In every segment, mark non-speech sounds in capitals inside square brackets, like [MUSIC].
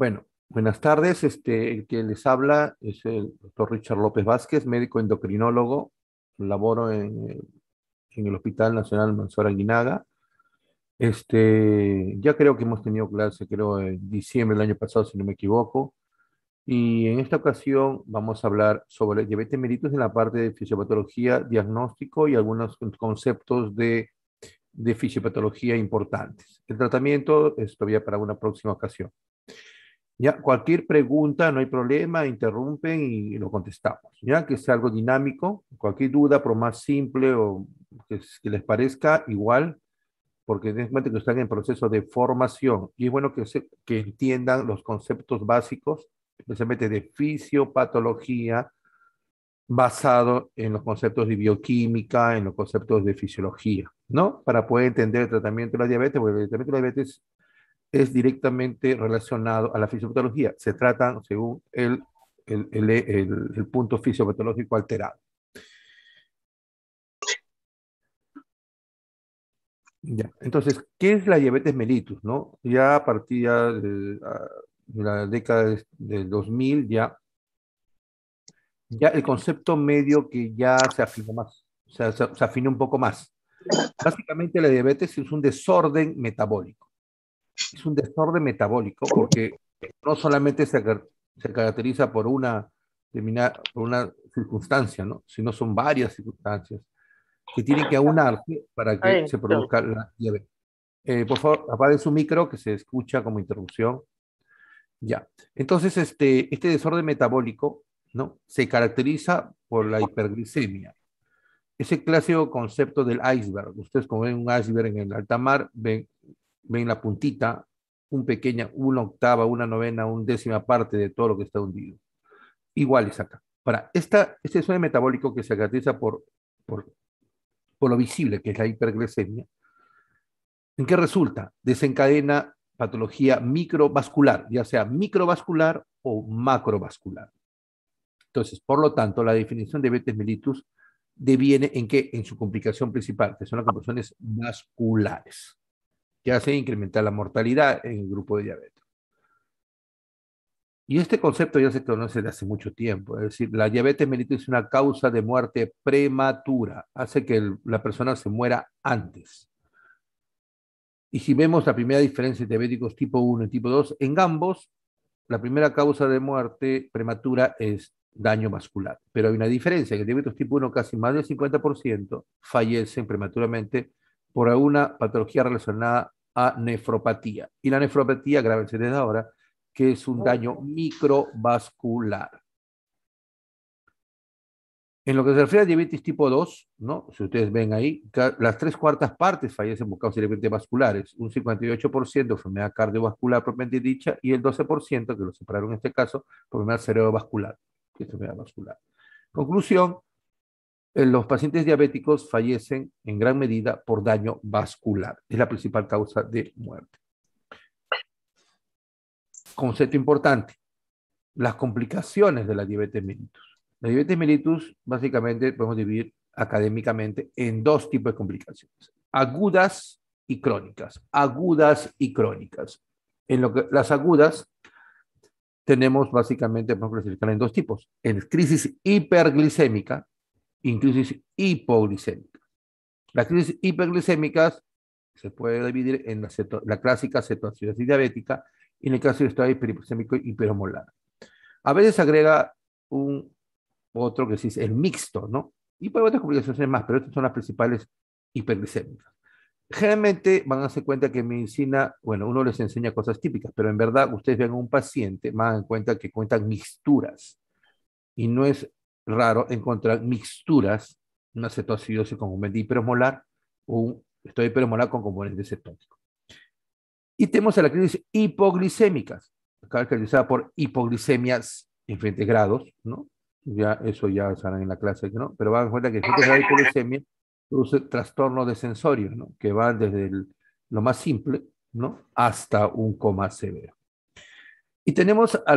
Bueno, buenas tardes. Este, el que les habla es el doctor Richard López Vázquez, médico endocrinólogo. Laboro en, en el Hospital Nacional Mansor Aguinaga. Este, ya creo que hemos tenido clase, creo, en diciembre del año pasado, si no me equivoco. Y en esta ocasión vamos a hablar sobre diabetes méritos en la parte de fisiopatología, diagnóstico y algunos conceptos de, de fisiopatología importantes. El tratamiento es todavía para una próxima ocasión. Ya, cualquier pregunta, no hay problema, interrumpen y lo contestamos. Ya, que sea algo dinámico, cualquier duda, por más simple o que, les parezca, igual, porque este que están en proceso de formación y es bueno que, se, que entiendan los conceptos básicos, especialmente de fisiopatología, basado en los conceptos de bioquímica, en los conceptos de fisiología, ¿no? Para poder entender el tratamiento de la diabetes, porque el tratamiento de la diabetes es directamente relacionado a la fisiopatología. Se trata, según el, el, punto fisiopatológico alterado. Ya. Entonces, ¿qué es la diabetes mellitus? No? Ya a partir de la década del 2000, ya, ya el concepto medio que ya se afina más, se, se un poco más. Básicamente la diabetes es un desorden metabólico es un desorden metabólico porque no solamente se, se caracteriza por una, por una circunstancia, ¿no? sino son varias circunstancias que tienen que aunarse para que se produzca la diabetes. Eh, por favor, apague su micro que se escucha como interrupción. Ya. Entonces, este, este desorden metabólico ¿no? se caracteriza por la hiperglicemia. Ese clásico concepto del iceberg. Ustedes como ven un iceberg en el alta mar, ven ven la puntita, un pequeña, una octava, una novena, un décima parte de todo lo que está hundido. Igual es acá. Para esta, este sueño metabólico que se caracteriza por, lo visible, que es la hiperglicemia, ¿en qué resulta? Desencadena patología microvascular, ya sea microvascular o macrovascular. Entonces, por lo tanto, la definición de diabetes mellitus deviene en qué? En su complicación principal, que son las complicaciones vasculares que hace incrementar la mortalidad en el grupo de diabetes. Y este concepto ya se conoce desde hace mucho tiempo, es decir, la diabetes mellitus es una causa de muerte prematura, hace que la persona se muera antes. Y si vemos la primera diferencia entre diabéticos tipo 1 y tipo 2, en ambos, la primera causa de muerte prematura es daño vascular. Pero hay una diferencia, en diabéticos diabetes tipo 1 casi más del 50% fallecen prematuramente por alguna patología relacionada a nefropatía. Y la nefropatía, grave desde ahora, que es un daño microvascular. En lo que se refiere a diabetes tipo 2, ¿no? si ustedes ven ahí, las tres cuartas partes fallecen por causas de vasculares, un 58% enfermedad cardiovascular propiamente dicha y el 12% que lo separaron en este caso, por enfermedad cerebrovascular, que es vascular. Conclusión, eh, los pacientes diabéticos fallecen en gran medida por daño vascular. Es la principal causa de muerte. Concepto importante, las complicaciones de la diabetes mellitus. La diabetes mellitus básicamente podemos dividir académicamente en dos tipos de complicaciones, agudas y crónicas. Agudas y crónicas. En lo que las agudas tenemos básicamente, podemos clasificar en dos tipos, en crisis hiperglicémica, crisis hipoglicémicas. Las crisis hiperglicémicas se puede dividir en la, clásica cetoacidosis diabética y en el caso de estado hiperglicémico hipermolar. A veces agrega un otro que se dice el mixto, ¿no? Y puede haber otras complicaciones más, pero estas son las principales hiperglicémicas. Generalmente van a darse cuenta que en medicina, bueno, uno les enseña cosas típicas, pero en verdad ustedes ven a un paciente, más en cuenta que cuentan mixturas. Y no es raro encontrar mixturas, una cetoacidosis con componente hiperomolar o un estoy hiperomolar con componente cetónico. Y tenemos a la crisis hipoglicémicas, caracterizada por hipoglicemias en diferentes grados, ¿no? Ya, eso ya estarán en la clase, ¿no? Pero van a cuenta que en hipoglicemia produce trastornos de sensorio, ¿no? Que van desde lo más simple, ¿no? Hasta un coma severo. Y tenemos a,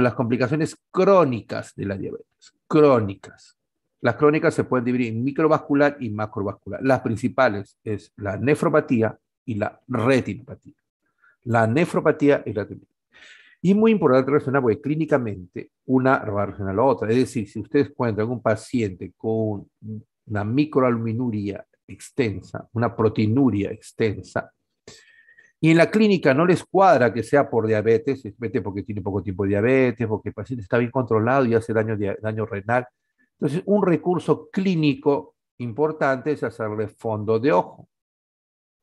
las complicaciones crónicas de la diabetes, crónicas. Las crónicas se pueden dividir en microvascular y macrovascular. Las principales es la nefropatía y la retinopatía. La nefropatía y la retinopatía. Y muy importante relacionar, porque clínicamente una va a la otra. Es decir, si ustedes encuentran un paciente con una microaluminuria extensa, una proteinuria extensa, y en la clínica no les cuadra que sea por diabetes, simplemente porque tiene poco tiempo de diabetes, porque el paciente está bien controlado y hace daño, daño renal. Entonces, un recurso clínico importante es hacerle fondo de ojo.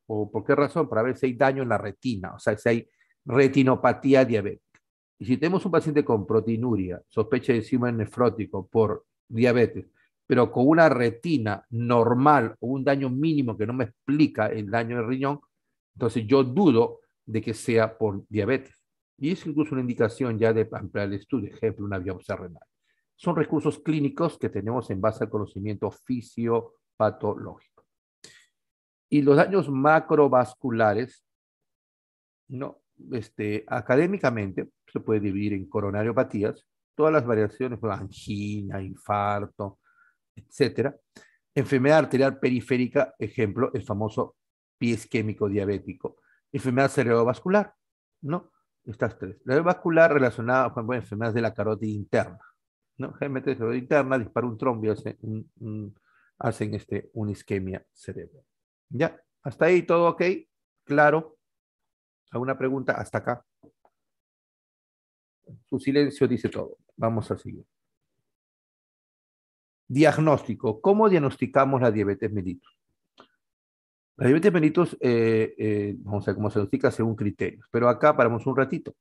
¿O por qué razón? Para ver si hay daño en la retina, o sea, si hay retinopatía diabética. Y si tenemos un paciente con proteinuria, sospecha de síndrome nefrótico por diabetes, pero con una retina normal o un daño mínimo que no me explica el daño del riñón, entonces yo dudo de que sea por diabetes. Y es incluso una indicación ya de ampliar el estudio, ejemplo, una biopsia renal. Son recursos clínicos que tenemos en base al conocimiento fisiopatológico. Y los daños macrovasculares, no, este, académicamente se puede dividir en coronariopatías, todas las variaciones, angina, infarto, etcétera. Enfermedad arterial periférica, ejemplo, el famoso pie isquémico diabético. Enfermedad cerebrovascular, ¿no? Estas tres. La vascular relacionada con enfermedades de la carótida interna, ¿no? la interna dispara un trombo hacen este, una isquemia cerebral. ¿Ya? ¿Hasta ahí todo ok? ¿Claro? ¿Alguna pregunta? Hasta acá. Su silencio dice todo. Vamos a seguir. Diagnóstico. ¿Cómo diagnosticamos la diabetes mellitus? La diabetes mellitus, eh, eh, ver se diagnostica según criterios, pero acá paramos un ratito.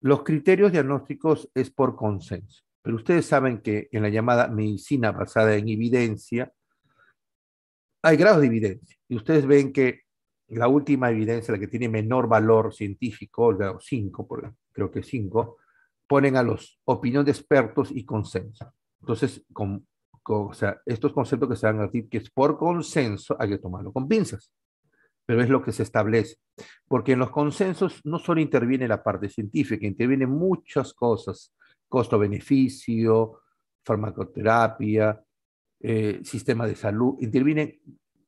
Los criterios diagnósticos es por consenso, pero ustedes saben que en la llamada medicina basada en evidencia, hay grados de evidencia, y ustedes ven que la última evidencia, la que tiene menor valor científico, el grado 5, creo que 5, ponen a los opinión de expertos y consenso. Entonces, con o sea, estos conceptos que se van a que es por consenso, hay que tomarlo con pinzas, pero es lo que se establece, porque en los consensos no solo interviene la parte científica, intervienen muchas cosas, costo-beneficio, farmacoterapia, eh, sistema de salud, interviene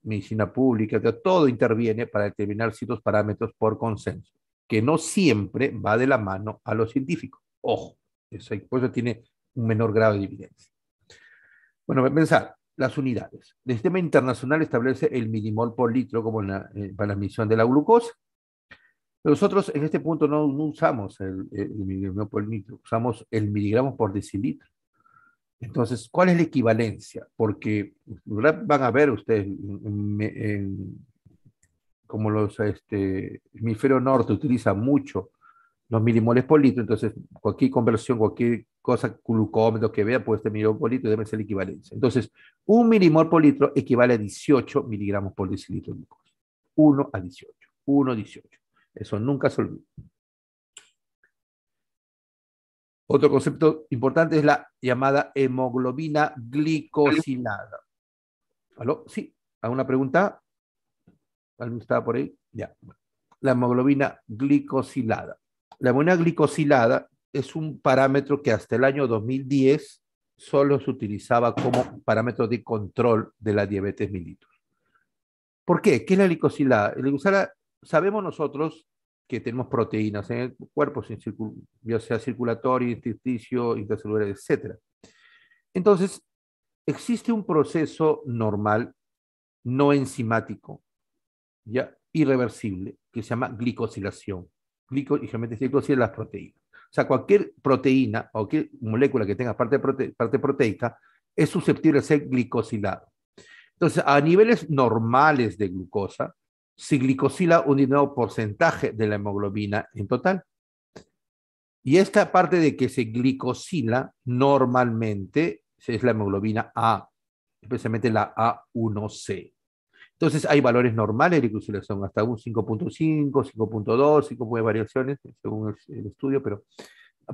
medicina pública, todo interviene para determinar ciertos parámetros por consenso, que no siempre va de la mano a lo científico. Ojo, eso, eso tiene un menor grado de evidencia. Bueno, pensar, las unidades. El sistema internacional establece el milimol por litro como eh, para la medición de la glucosa. nosotros en este punto no, usamos el, milimol por litro, usamos el miligramo por decilitro. Entonces, ¿cuál es la equivalencia? Porque van a ver ustedes como los este, hemisferio norte utiliza mucho los milimoles por litro, entonces cualquier conversión, cualquier cosa, glucómetro que vea, puede este milimol por litro debe ser la equivalencia. Entonces, un milimol por litro equivale a 18 miligramos por decilitro de glucosa. 1 a 18, 1 a 18. Eso nunca se olvida. Otro concepto importante es la llamada hemoglobina glicosilada. ¿Aló? Sí, ¿alguna pregunta? ¿Alguien estaba por ahí? Ya. La hemoglobina glicosilada. La amona glicosilada es un parámetro que hasta el año 2010 solo se utilizaba como parámetro de control de la diabetes mellitus. ¿Por qué? ¿Qué es la glicosilada? sabemos nosotros que tenemos proteínas en el cuerpo, ya sea circulatorio, intersticio, intracelular, etc. Entonces, existe un proceso normal, no enzimático, ya irreversible, que se llama glicosilación glico y geometría y las proteínas. O sea, cualquier proteína, o cualquier molécula que tenga parte, prote, parte proteica, es susceptible de ser glicosilada. Entonces, a niveles normales de glucosa, se glicosila un determinado porcentaje de la hemoglobina en total. Y esta parte de que se glicosila normalmente es la hemoglobina A, especialmente la A1C. Entonces hay valores normales de son hasta un 5.5, 5.2, 5 puede variaciones según el, estudio, pero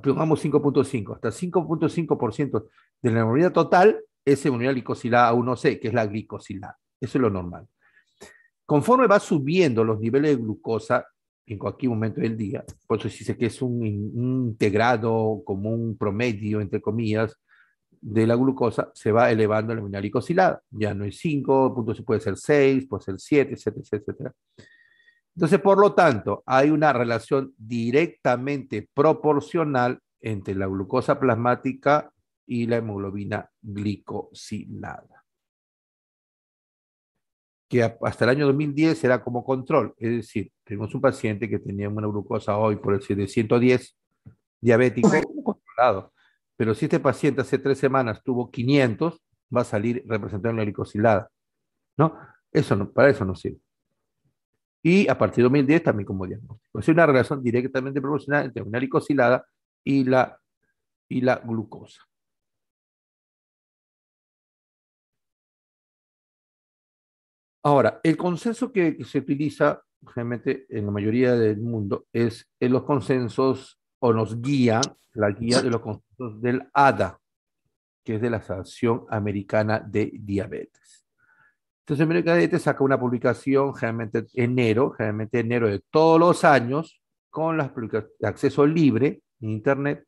pongamos 5.5, hasta 5.5% de la inmunidad total es inmunidad glicosilada 1C, que es la glicosilada. Eso es lo normal. Conforme va subiendo los niveles de glucosa en cualquier momento del día, por eso se dice que es un, integrado como un promedio, entre comillas, de la glucosa se va elevando la hemoglobina glicosilada. Ya no es 5, puede ser 6, puede ser 7, etcétera, Entonces, por lo tanto, hay una relación directamente proporcional entre la glucosa plasmática y la hemoglobina glicosilada. Que hasta el año 2010 era como control. Es decir, tenemos un paciente que tenía una glucosa hoy, por el de 110, diabético, controlado. Pero si este paciente hace tres semanas tuvo 500, va a salir representando una glicosilada. ¿no? Eso para eso no sirve. Y a partir de 2010 también como diagnóstico. Es una relación directamente proporcional entre una glicosilada y la, y la glucosa. Ahora, el consenso que, se utiliza generalmente en la mayoría del mundo es en los consensos o nos guía la guía de los conceptos del ADA, que es de la Asociación Americana de Diabetes. Entonces, América de Diabetes saca una publicación generalmente enero, generalmente enero de todos los años, con las de acceso libre en Internet,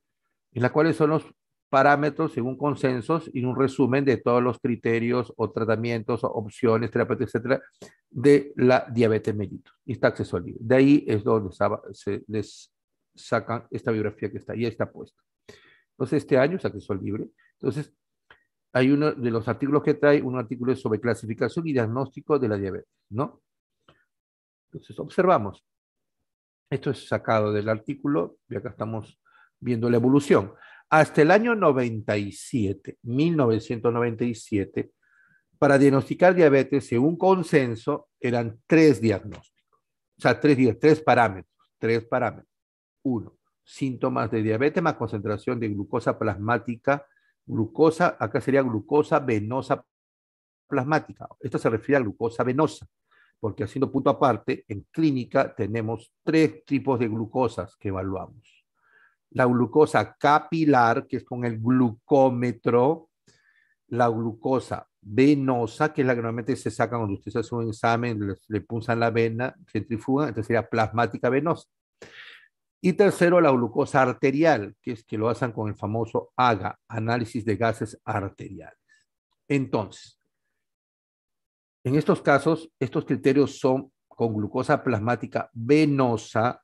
en la cuales son los parámetros según consensos y un resumen de todos los criterios o tratamientos, opciones, terapéuticas etcétera, de la diabetes mellitus. Y está acceso libre. De ahí es donde se les sacan esta biografía que está ahí, está puesta. Entonces, este año es acceso libre. Entonces, hay uno de los artículos que trae, un artículo sobre clasificación y diagnóstico de la diabetes, ¿no? Entonces, observamos. Esto es sacado del artículo, y acá estamos viendo la evolución. Hasta el año 97, 1997, para diagnosticar diabetes, según consenso, eran tres diagnósticos. O sea, tres, tres parámetros, tres parámetros uno, Síntomas de diabetes más concentración de glucosa plasmática. Glucosa, acá sería glucosa venosa plasmática. Esto se refiere a glucosa venosa, porque haciendo punto aparte, en clínica tenemos tres tipos de glucosas que evaluamos. La glucosa capilar, que es con el glucómetro, la glucosa venosa, que es la que normalmente se saca cuando usted hace un examen, le, punzan la vena, centrifuga, entonces sería plasmática venosa. Y tercero, la glucosa arterial, que es que lo hacen con el famoso AGA, análisis de gases arteriales. Entonces, en estos casos, estos criterios son con glucosa plasmática venosa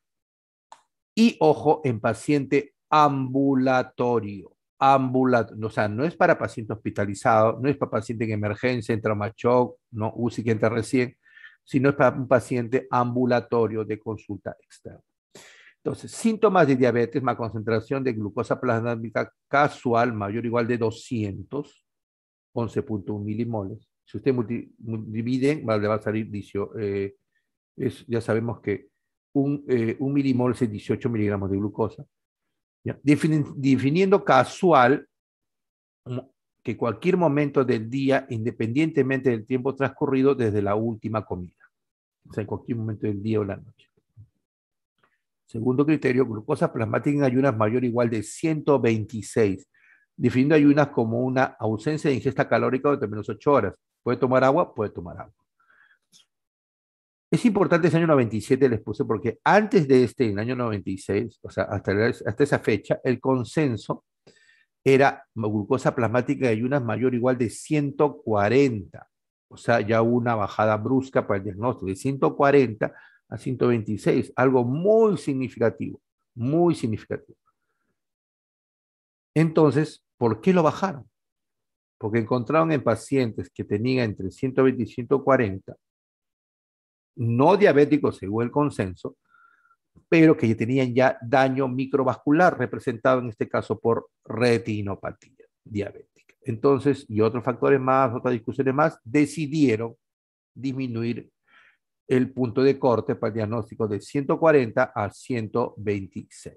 y, ojo, en paciente ambulatorio. o sea, no es para paciente hospitalizado, no es para paciente en emergencia, en trauma shock, no UCI recién, sino es para un paciente ambulatorio de consulta externa. Entonces, síntomas de diabetes, más concentración de glucosa plasmática casual mayor o igual de 200, 11.1 milimoles. Si usted divide, le va a salir, eh, ya sabemos que un, eh, milimol es 18 miligramos de glucosa. definiendo casual mm, que cualquier momento del día, independientemente del tiempo transcurrido desde la última comida. O sea, en cualquier momento del día o la noche. Segundo criterio, glucosa plasmática en ayunas mayor o igual de 126, definiendo ayunas como una ausencia de ingesta calórica durante menos 8 horas. ¿Puede tomar agua? Puede tomar agua. Es importante ese año 97, les puse, porque antes de este, en el año 96, o sea, hasta, esa fecha, el consenso era glucosa plasmática en ayunas mayor o igual de 140. O sea, ya una bajada brusca para el diagnóstico de 140 a 126, algo muy significativo, muy significativo. Entonces, ¿por qué lo bajaron? Porque encontraron en pacientes que tenían entre 120 y 140, no diabéticos según el consenso, pero que tenían ya daño microvascular representado en este caso por retinopatía diabética. Entonces, y otros factores más, otras discusiones más, decidieron disminuir el punto de corte para el diagnóstico de 140 a 126.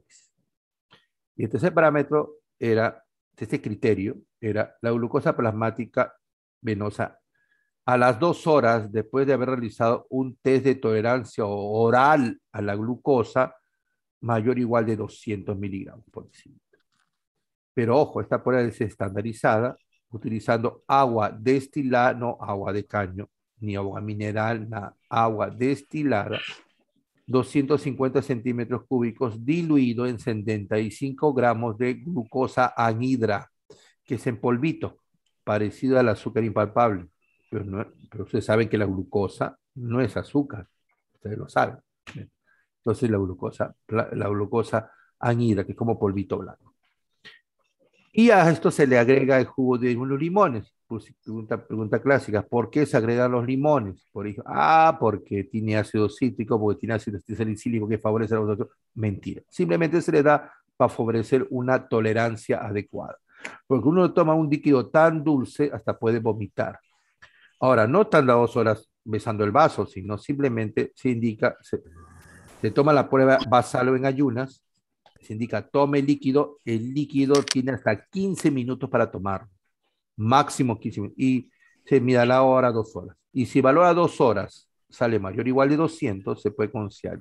Y este parámetro era, este criterio, era la glucosa plasmática venosa a las dos horas después de haber realizado un test de tolerancia oral a la glucosa mayor o igual de 200 miligramos por decirlo. Pero ojo, esta prueba es estandarizada utilizando agua destilada, no agua de caño, ni agua mineral, ni agua destilada, 250 centímetros cúbicos diluido en 75 gramos de glucosa anhidra, que es en polvito, parecido al azúcar impalpable. Pero, no, pero ustedes saben que la glucosa no es azúcar, ustedes lo saben. Entonces la glucosa, la, glucosa anhidra, que es como polvito blanco. Y a esto se le agrega el jugo de unos limones pregunta, pregunta clásica, ¿por qué se agregan los limones? Por ah, porque tiene ácido cítrico, porque tiene ácido salicílico que favorece a los otros. Mentira. Simplemente se le da para favorecer una tolerancia adecuada. Porque uno toma un líquido tan dulce hasta puede vomitar. Ahora, no tan las dos horas besando el vaso, sino simplemente se indica, se, toma la prueba basal en ayunas, se indica tome líquido, el líquido tiene hasta 15 minutos para tomarlo máximo 15 minutos. Y se mira la hora, dos horas. Y si valora dos horas, sale mayor o igual de 200, se puede considerar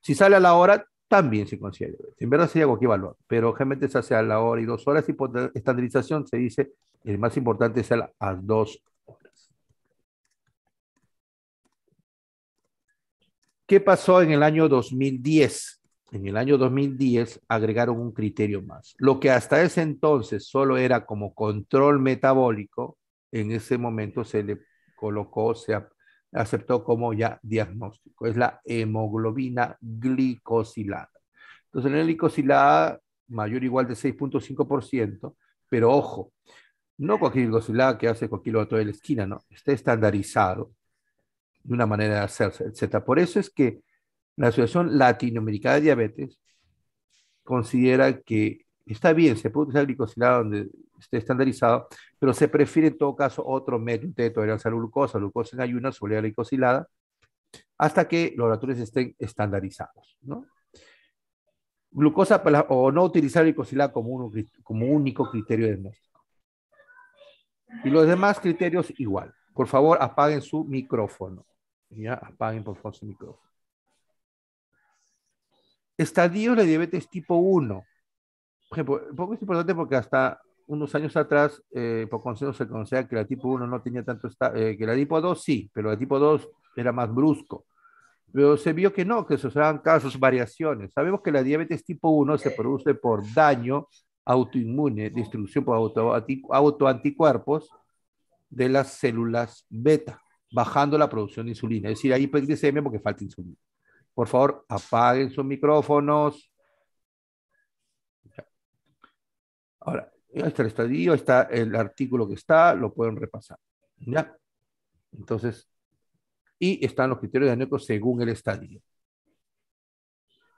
Si sale a la hora, también se considera En verdad sería cualquier valor, pero generalmente se hace a la hora y dos horas y por estandarización se dice el más importante es a dos horas. ¿Qué pasó en el año 2010? en el año 2010 agregaron un criterio más. Lo que hasta ese entonces solo era como control metabólico, en ese momento se le colocó, se aceptó como ya diagnóstico. Es la hemoglobina glicosilada. Entonces, la glicosilada mayor o igual de 6.5%, pero ojo, no cualquier glicosilada que hace cualquier otro de la esquina, no, está estandarizado de una manera de hacerse, etc. Por eso es que la Asociación Latinoamericana de Diabetes considera que está bien, se puede usar glicosilada donde esté estandarizado, pero se prefiere en todo caso otro método de tolerancia a la glucosa, glucosa en ayunas, la glicosilada, hasta que los laboratorios estén estandarizados. ¿no? Glucosa para, o no utilizar glicosilada como, como único criterio diagnóstico. Y los demás criterios igual. Por favor, apaguen su micrófono. Ya, apaguen por favor su micrófono estadios de diabetes tipo 1. Por poco es importante porque hasta unos años atrás, eh, por consejo se conocía que la tipo 1 no tenía tanto, eh, que la tipo 2 sí, pero la tipo 2 era más brusco. Pero se vio que no, que se usaban casos, variaciones. Sabemos que la diabetes tipo 1 se produce por daño autoinmune, distribución por autoanticuerpos de las células beta, bajando la producción de insulina. Es decir, hay hiperglicemia porque falta insulina. Por favor, apaguen sus micrófonos. Ahora, ya está el estadio, está el artículo que está, lo pueden repasar. ¿Ya? Entonces, y están los criterios de anexo según el estadio.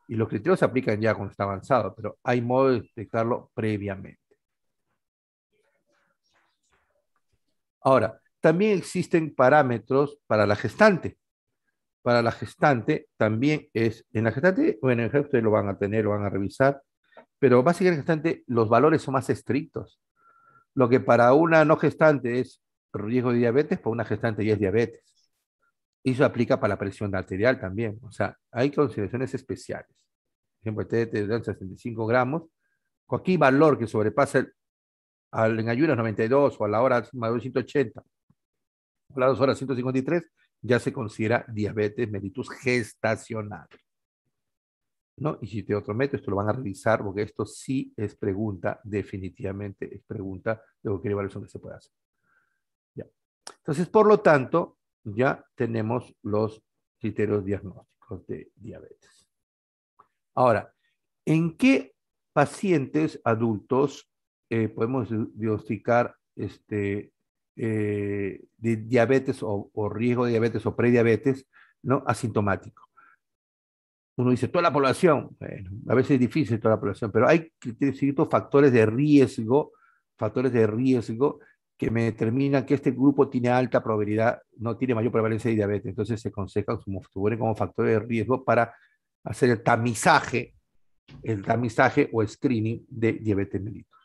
Y los criterios se aplican ya cuando está avanzado, pero hay modo de detectarlo previamente. Ahora, también existen parámetros para la gestante para la gestante también es, en la gestante, bueno, en ustedes lo van a tener, lo van a revisar, pero básicamente en la gestante los valores son más estrictos. Lo que para una no gestante es riesgo de diabetes, para una gestante ya es diabetes. Y eso aplica para la presión arterial también. O sea, hay consideraciones especiales. Por ejemplo, este de 65 gramos. Cualquier valor que sobrepase al, en ayunas 92 o a la hora más de 180 a las dos horas 153, ya se considera diabetes mellitus gestacional. ¿No? Y si te otro método, esto lo van a revisar porque esto sí es pregunta, definitivamente es pregunta de cualquier evaluación que se pueda hacer. Ya. Entonces, por lo tanto, ya tenemos los criterios diagnósticos de diabetes. Ahora, ¿en qué pacientes adultos eh, podemos diagnosticar este, eh, de diabetes o, riesgo de diabetes o prediabetes, ¿no? Asintomático. Uno dice, toda la población, a veces es difícil toda la población, pero hay ciertos factores de riesgo, factores de riesgo que me determinan que este grupo tiene alta probabilidad, no tiene mayor prevalencia de diabetes. Entonces se aconseja como, como factor de riesgo para hacer el tamizaje, el tamizaje o screening de diabetes mellitus.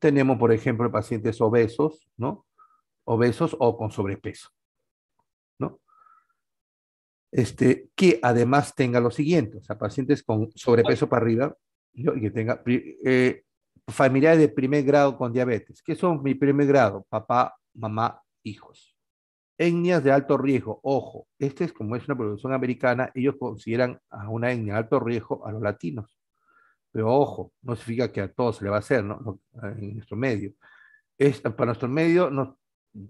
Tenemos, por ejemplo, pacientes obesos, ¿no? Obesos o con sobrepeso, ¿no? Este, que además tenga lo siguiente, o sea, pacientes con sobrepeso para arriba y que tenga eh, familiares de primer grado con diabetes. que son mi primer grado? Papá, mamá, hijos. Etnias de alto riesgo, ojo, este es como es una producción americana, ellos consideran a una etnia de alto riesgo a los latinos. Pero ojo, no significa que a todos se le va a hacer, ¿no? Eh, en nuestro medio. para nuestro medio, nos,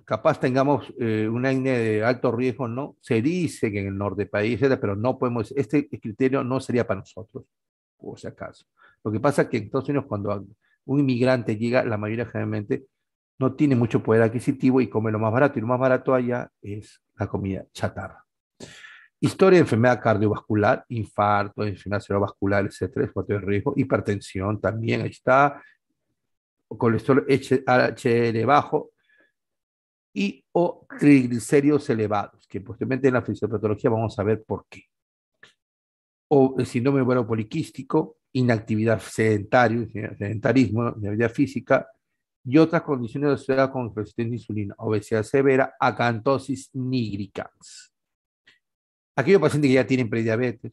capaz tengamos eh, una de alto riesgo, ¿no? Se dice que en el norte del país, pero no podemos, este criterio no sería para nosotros, por si acaso. Lo que pasa es que en Estados Unidos, cuando un inmigrante llega, la mayoría generalmente no tiene mucho poder adquisitivo y come lo más barato, y lo más barato allá es la comida chatarra. Historia de enfermedad cardiovascular, infarto, enfermedad cerebrovascular, etcétera, factor de riesgo, hipertensión también, está, colesterol HL bajo y o triglicéridos elevados, que posteriormente en la fisiopatología vamos a ver por qué. O el síndrome bueno poliquístico, inactividad sedentaria, sedentarismo, inactividad física y otras condiciones asociadas con resistencia a insulina, obesidad severa, acantosis nigricans aquellos pacientes que ya tienen prediabetes,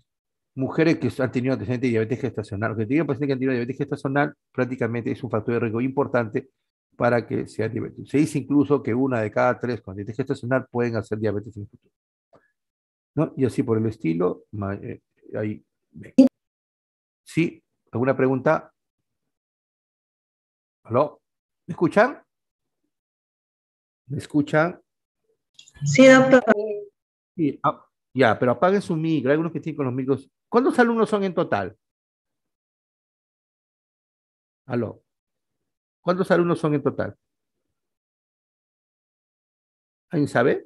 mujeres que han tenido antecedentes de diabetes gestacional, que tienen pacientes que han tenido diabetes gestacional, prácticamente es un factor de riesgo importante para que sea diabetes. Se dice incluso que una de cada tres con diabetes gestacional pueden hacer diabetes en el futuro. ¿No? Y así por el estilo, eh, ¿Sí? ¿Alguna pregunta? ¿Aló? ¿Me escuchan? ¿Me escuchan? Sí, doctor. Sí. Ah. Ya, pero apaguen su micro. Hay algunos que tienen con los micros. ¿Cuántos alumnos son en total? Aló. ¿Cuántos alumnos son en total? ¿Alguien sabe?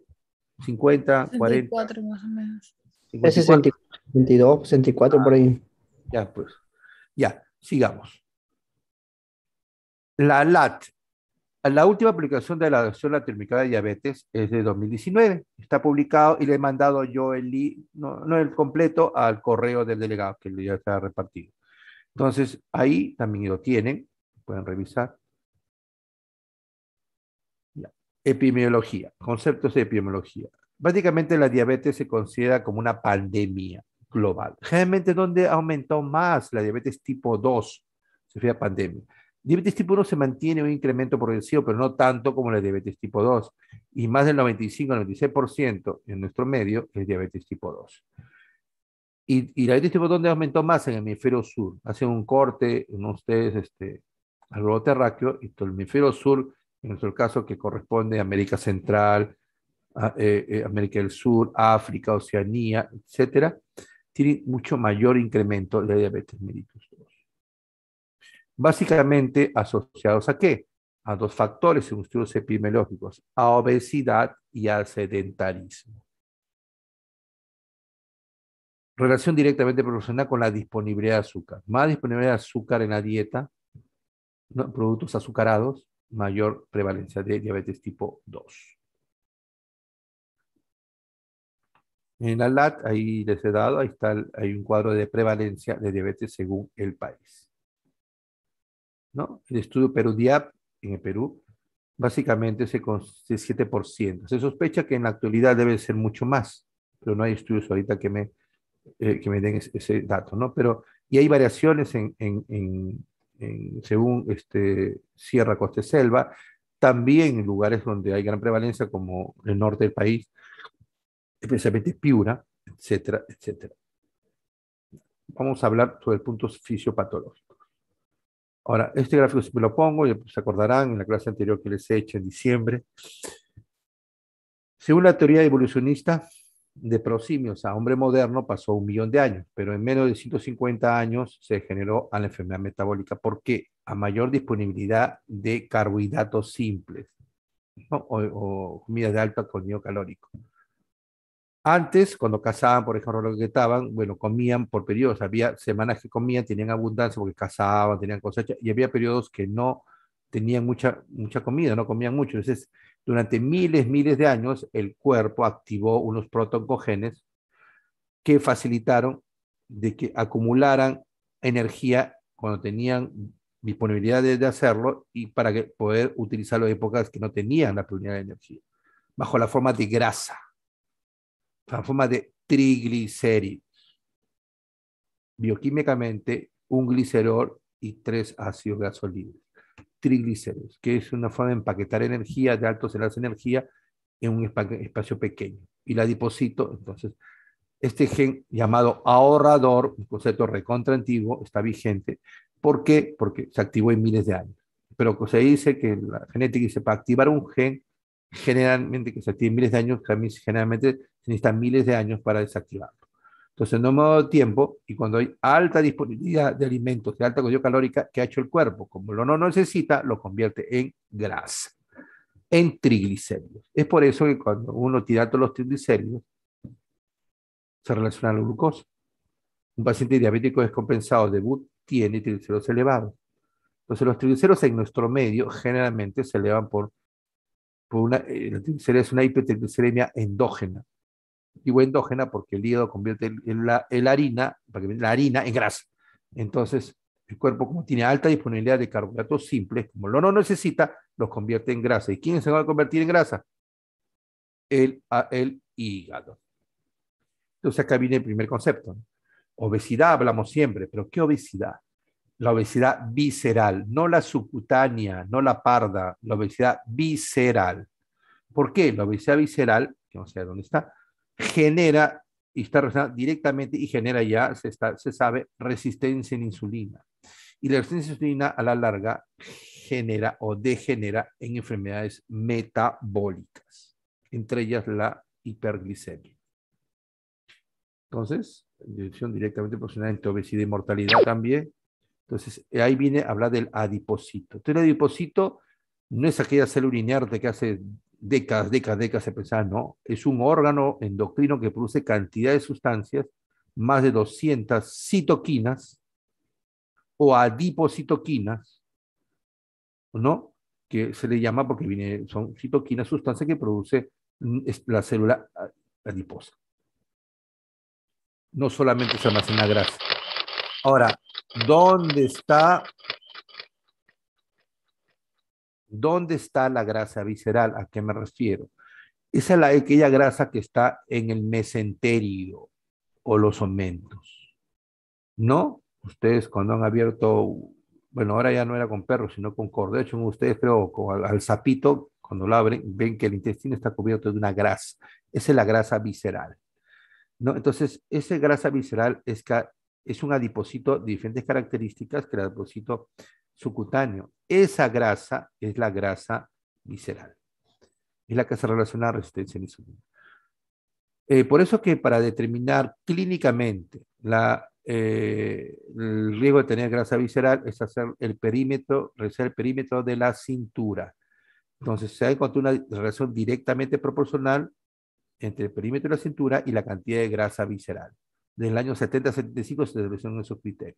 50, 40. 64 más o menos. 64. 62, 64 por ahí. Ya, pues. Ya, sigamos. La LAT la última publicación de la Asociación Latinoamericana de diabetes es de 2019. Está publicado y le he mandado yo el no, el completo, al correo del delegado que ya está repartido. Entonces, ahí también lo tienen, pueden revisar. Epidemiología, conceptos de epidemiología. Básicamente la diabetes se considera como una pandemia global. Generalmente, donde aumentó más la diabetes tipo 2? Se a pandemia Diabetes tipo 1 se mantiene un incremento progresivo, pero no tanto como la diabetes tipo 2. Y más del 95-96% en nuestro medio es diabetes tipo 2. Y, la diabetes tipo 2 aumentó más en el hemisferio sur. Hacen un corte, no ustedes, este, al globo terráqueo, y todo el hemisferio sur, en nuestro caso, que corresponde a América Central, eh, eh, América del Sur, África, Oceanía, etcétera, tiene mucho mayor incremento de diabetes mellitus básicamente asociados a qué? A dos factores los estudios epidemiológicos, a obesidad y al sedentarismo. Relación directamente proporcional con la disponibilidad de azúcar. Más disponibilidad de azúcar en la dieta, productos azucarados, mayor prevalencia de diabetes tipo 2. En la LAT, ahí les he dado, ahí está, hay un cuadro de prevalencia de diabetes según el país. El estudio perú diap en el Perú básicamente se constituye 7%. Se sospecha que en la actualidad debe ser mucho más, pero no hay estudios ahorita que me, eh, que me den ese, dato, ¿no? Pero, y hay variaciones en, en, según este, Sierra, Costa Selva, también en lugares donde hay gran prevalencia, como el norte del país, especialmente Piura, etcétera, etcétera. Vamos a hablar sobre el punto fisiopatológico. Ahora, este gráfico me lo pongo, ya se acordarán en la clase anterior que les he hecho en diciembre. Según la teoría evolucionista, de prosimios a hombre moderno pasó un millón de años, pero en menos de 150 años se generó a la enfermedad metabólica ¿Por qué? a mayor disponibilidad de carbohidratos simples o, o comidas de alto contenido calórico. Antes, cuando cazaban, por ejemplo, lo que estaban, bueno, comían por periodos. Había semanas que comían, tenían abundancia porque cazaban, tenían cosecha, y había periodos que no tenían mucha, mucha comida, no comían mucho. Entonces, durante miles, miles de años, el cuerpo activó unos protocogenes que facilitaron de que acumularan energía cuando tenían disponibilidad de, hacerlo y para poder utilizarlo en épocas que no tenían la disponibilidad de energía, bajo la forma de grasa en forma de triglicéridos. Bioquímicamente, un glicerol y tres ácidos grasos Triglicéridos, que es una forma de empaquetar energía, de altos en de energía, en un espacio pequeño. Y la deposito, entonces, este gen llamado ahorrador, un concepto recontra antiguo, está vigente. ¿Por qué? Porque se activó en miles de años. Pero se dice que la genética dice, para activar un gen generalmente que se activen miles de años, generalmente se necesitan miles de años para desactivarlo. Entonces, no me ha dado tiempo, y cuando hay alta disponibilidad de alimentos de alta condición calórica que ha hecho el cuerpo, como lo no necesita, lo convierte en grasa, en triglicéridos. Es por eso que cuando uno tira todos los triglicéridos, se relaciona a la glucosa. Un paciente diabético descompensado de BUT tiene triglicéridos elevados. Entonces, los triglicéridos en nuestro medio generalmente se elevan por una, eh, es una hipertrigliceremia endógena. Digo endógena porque el hígado convierte la, harina, la harina en grasa. Entonces, el cuerpo, como tiene alta disponibilidad de carbohidratos simples, como lo no necesita, los convierte en grasa. ¿Y quién se va a convertir en grasa? El, el hígado. Entonces acá viene el primer concepto. Obesidad hablamos siempre, pero ¿qué obesidad? la obesidad visceral, no la subcutánea, no la parda, la obesidad visceral. ¿Por qué? La obesidad visceral, que no sé dónde está, genera y está relacionada directamente y genera ya, se, está, se sabe, resistencia en insulina. Y la resistencia en insulina a la larga genera o degenera en enfermedades metabólicas, entre ellas la hiperglicemia. Entonces, dirección directamente proporcional entre obesidad y mortalidad también, entonces, ahí viene a hablar del adipocito. Entonces, el adipocito no es aquella célula inerte que hace décadas, décadas, décadas se pensaba, no, es un órgano endocrino que produce cantidad de sustancias, más de 200 citoquinas o adipocitoquinas, ¿no? Que se le llama porque viene, son citoquinas, sustancias que produce mm, la célula ah, adiposa. No solamente se almacena grasa. Ahora, ¿Dónde está? ¿Dónde está la grasa visceral? ¿A qué me refiero? Esa es la, aquella grasa que está en el mesenterio o los omentos. ¿No? Ustedes cuando han abierto, bueno, ahora ya no era con perros, sino con cordero hecho, ustedes creo, con, al, sapito, cuando lo abren, ven que el intestino está cubierto de una grasa. Esa es la grasa visceral. ¿No? Entonces, esa grasa visceral es, es un adipocito de diferentes características que el adipocito subcutáneo. Esa grasa es la grasa visceral. Es la que se relaciona a resistencia a insulina. Eh, por eso que para determinar clínicamente la, eh, el riesgo de tener grasa visceral es hacer el perímetro, el perímetro de la cintura. Entonces se ha encontrado una relación directamente proporcional entre el perímetro de la cintura y la cantidad de grasa visceral del año 70-75 se establecieron esos criterios.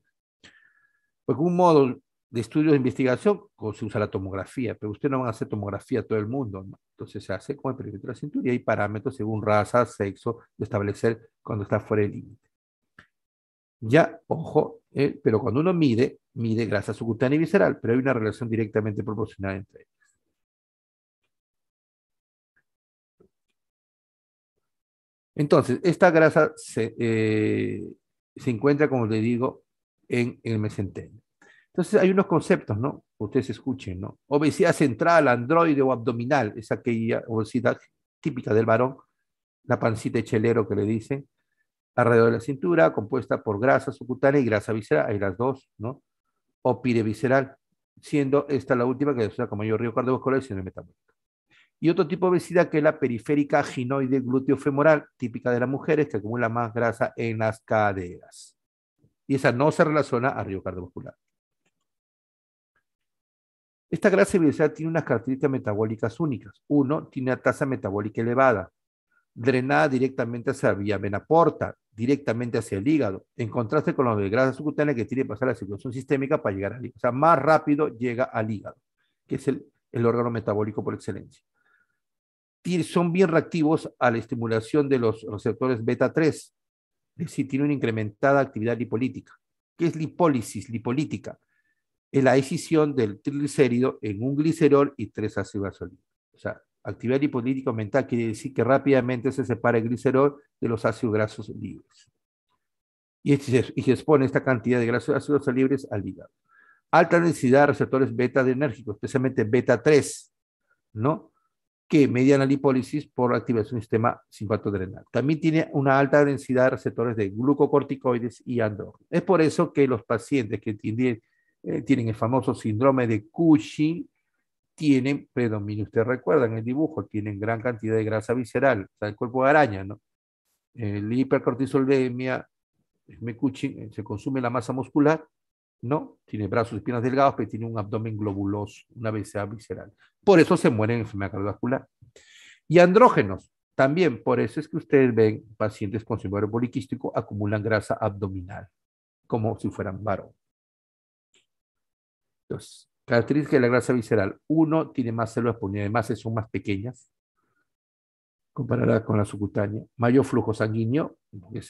Pues un modo de estudio de investigación pues, se usa la tomografía, pero ustedes no van a hacer tomografía a todo el mundo, entonces se hace con el perímetro de la cintura y hay parámetros según raza, sexo, de establecer cuando está fuera del límite. Ya, ojo, eh, pero cuando uno mide, mide grasa subcutánea y visceral, pero hay una relación directamente proporcional entre ellos. Entonces, esta grasa eh, se, encuentra, como le digo, en, el mesentero. Entonces, hay unos conceptos, ¿no? Ustedes escuchen, ¿no? Obesidad central, androide o abdominal, es aquella obesidad típica del varón, la pancita de chelero que le dicen, alrededor de la cintura, compuesta por grasa subcutánea y grasa visceral, hay las dos, ¿no? O pire visceral, siendo esta la última que se usa con mayor río cardiovascular y el metabólico y otro tipo de obesidad que es la periférica ginoide glúteo femoral, típica de las mujeres que acumula más grasa en las caderas. Y esa no se relaciona a río cardiovascular. Esta grasa obesidad tiene unas características metabólicas únicas. Uno, tiene una tasa metabólica elevada, drenada directamente hacia la vía vena porta, directamente hacia el hígado, en contraste con los de grasa subcutánea que tiene que pasar la circulación sistémica para llegar al hígado. O sea, más rápido llega al hígado, que es el órgano metabólico por excelencia son bien reactivos a la estimulación de los receptores beta 3, es decir, tiene una incrementada actividad lipolítica. ¿Qué es lipólisis, lipolítica? Es la decisión del triglicérido en un glicerol y tres ácidos libres, O sea, actividad lipolítica aumentada quiere decir que rápidamente se separa el glicerol de los ácidos grasos libres. Este y, se, expone esta cantidad de grasos ácidos libres al hígado. Alta densidad de receptores beta denérgicos especialmente beta 3, ¿no? que mediana la lipólisis por activación del sistema simpatodrenal. También tiene una alta densidad de receptores de glucocorticoides y andrógenos. Es por eso que los pacientes que eh, tienen, el famoso síndrome de Cushing tienen predominio. Ustedes recuerdan el dibujo, tienen gran cantidad de grasa visceral, o sea, el cuerpo de araña, ¿no? La hipercortisolemia, el eh, se consume la masa muscular no, tiene brazos y piernas delgados, pero tiene un abdomen globuloso, una obesidad visceral. Por eso se muere en enfermedad cardiovascular. Y andrógenos, también por eso es que ustedes ven pacientes con síndrome poliquístico acumulan grasa abdominal, como si fueran varón. Entonces, características de la grasa visceral. Uno, tiene más células y además son más pequeñas comparada con la subcutánea. Mayor flujo sanguíneo,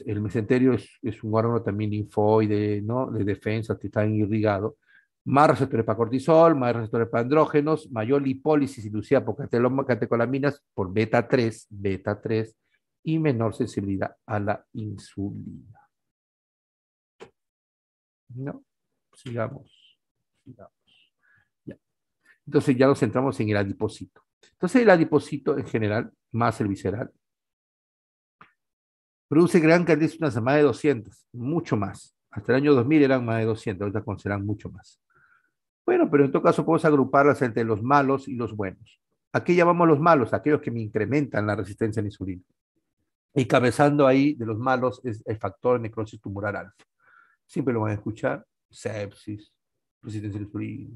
el mesenterio es, un órgano también linfoide, ¿no? De defensa, que está irrigado. Más receptores para cortisol, más receptores para andrógenos, mayor lipólisis y por catecolaminas por beta 3, beta 3, y menor sensibilidad a la insulina. No, sigamos, sigamos. Entonces ya nos centramos en el adipocito. Entonces el adipocito en general, más el visceral, produce gran cantidad de más de 200, mucho más. Hasta el año 2000 eran más de 200, ahorita consideran mucho más. Bueno, pero en todo caso podemos agruparlas entre los malos y los buenos. ¿A qué llamamos los malos? Aquellos que me incrementan la resistencia a la insulina. Y cabezando ahí de los malos es el factor necrosis tumoral alfa. Siempre lo van a escuchar, sepsis, resistencia a la insulina,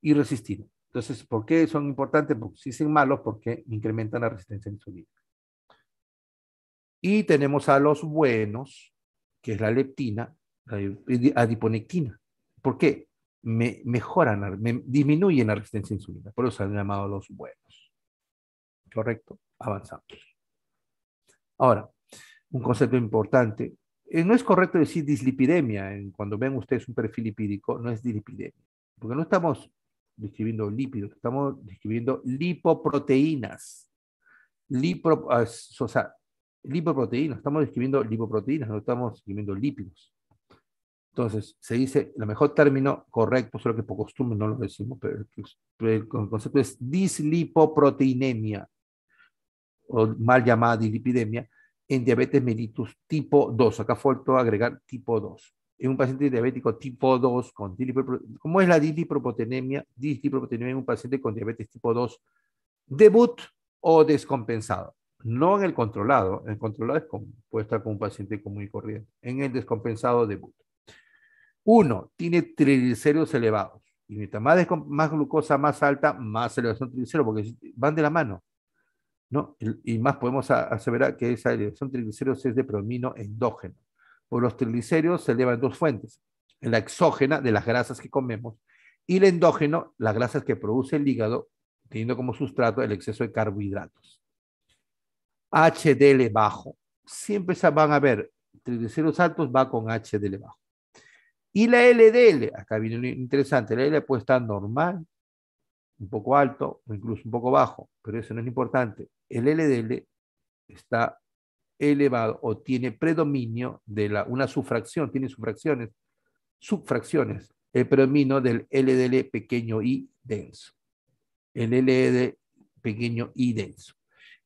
y irresistible. Entonces, ¿por qué son importantes? Porque si son malos, porque incrementan la resistencia insulina. Y tenemos a los buenos, que es la leptina, la adiponectina. ¿Por qué? Me mejoran, me disminuyen la resistencia insulina. Por eso se han llamado los buenos. ¿Correcto? Avanzamos. Ahora, un concepto importante. Eh, no es correcto decir dislipidemia. Cuando ven ustedes un perfil lipídico, no es dislipidemia. Porque no estamos describiendo lípidos, estamos describiendo lipoproteínas. Ah, o sea, lipoproteínas, estamos describiendo lipoproteínas, no estamos describiendo lípidos. Entonces, se dice, el mejor término correcto, solo que por costumbre no lo decimos, pero el concepto es dislipoproteinemia, o mal llamada dislipidemia, en diabetes mellitus tipo 2. Acá faltó agregar tipo 2 en un paciente diabético tipo 2 con ¿cómo es la dilipropotenemia? en un paciente con diabetes tipo 2 debut o descompensado. No en el controlado, el controlado es compuesta puede estar con un paciente común y corriente, en el descompensado debut. Uno, tiene triglicéridos elevados. Y mientras más, glucosa más alta, más elevación triglicéridos, porque van de la mano. ¿no? Y más podemos aseverar que esa elevación triglicéridos es de promino endógeno o los triglicéridos se elevan en dos fuentes, la exógena de las grasas que comemos y el endógeno, las grasas que produce el hígado, teniendo como sustrato el exceso de carbohidratos. HDL bajo. Siempre se van a ver triglicéridos altos va con HDL bajo. Y la LDL, acá viene interesante, la LDL puede estar normal, un poco alto o incluso un poco bajo, pero eso no es importante. El LDL está elevado o tiene predominio de la, una subfracción, tiene subfracciones subfracciones, el predominio del LDL pequeño y denso. El LDL pequeño y denso.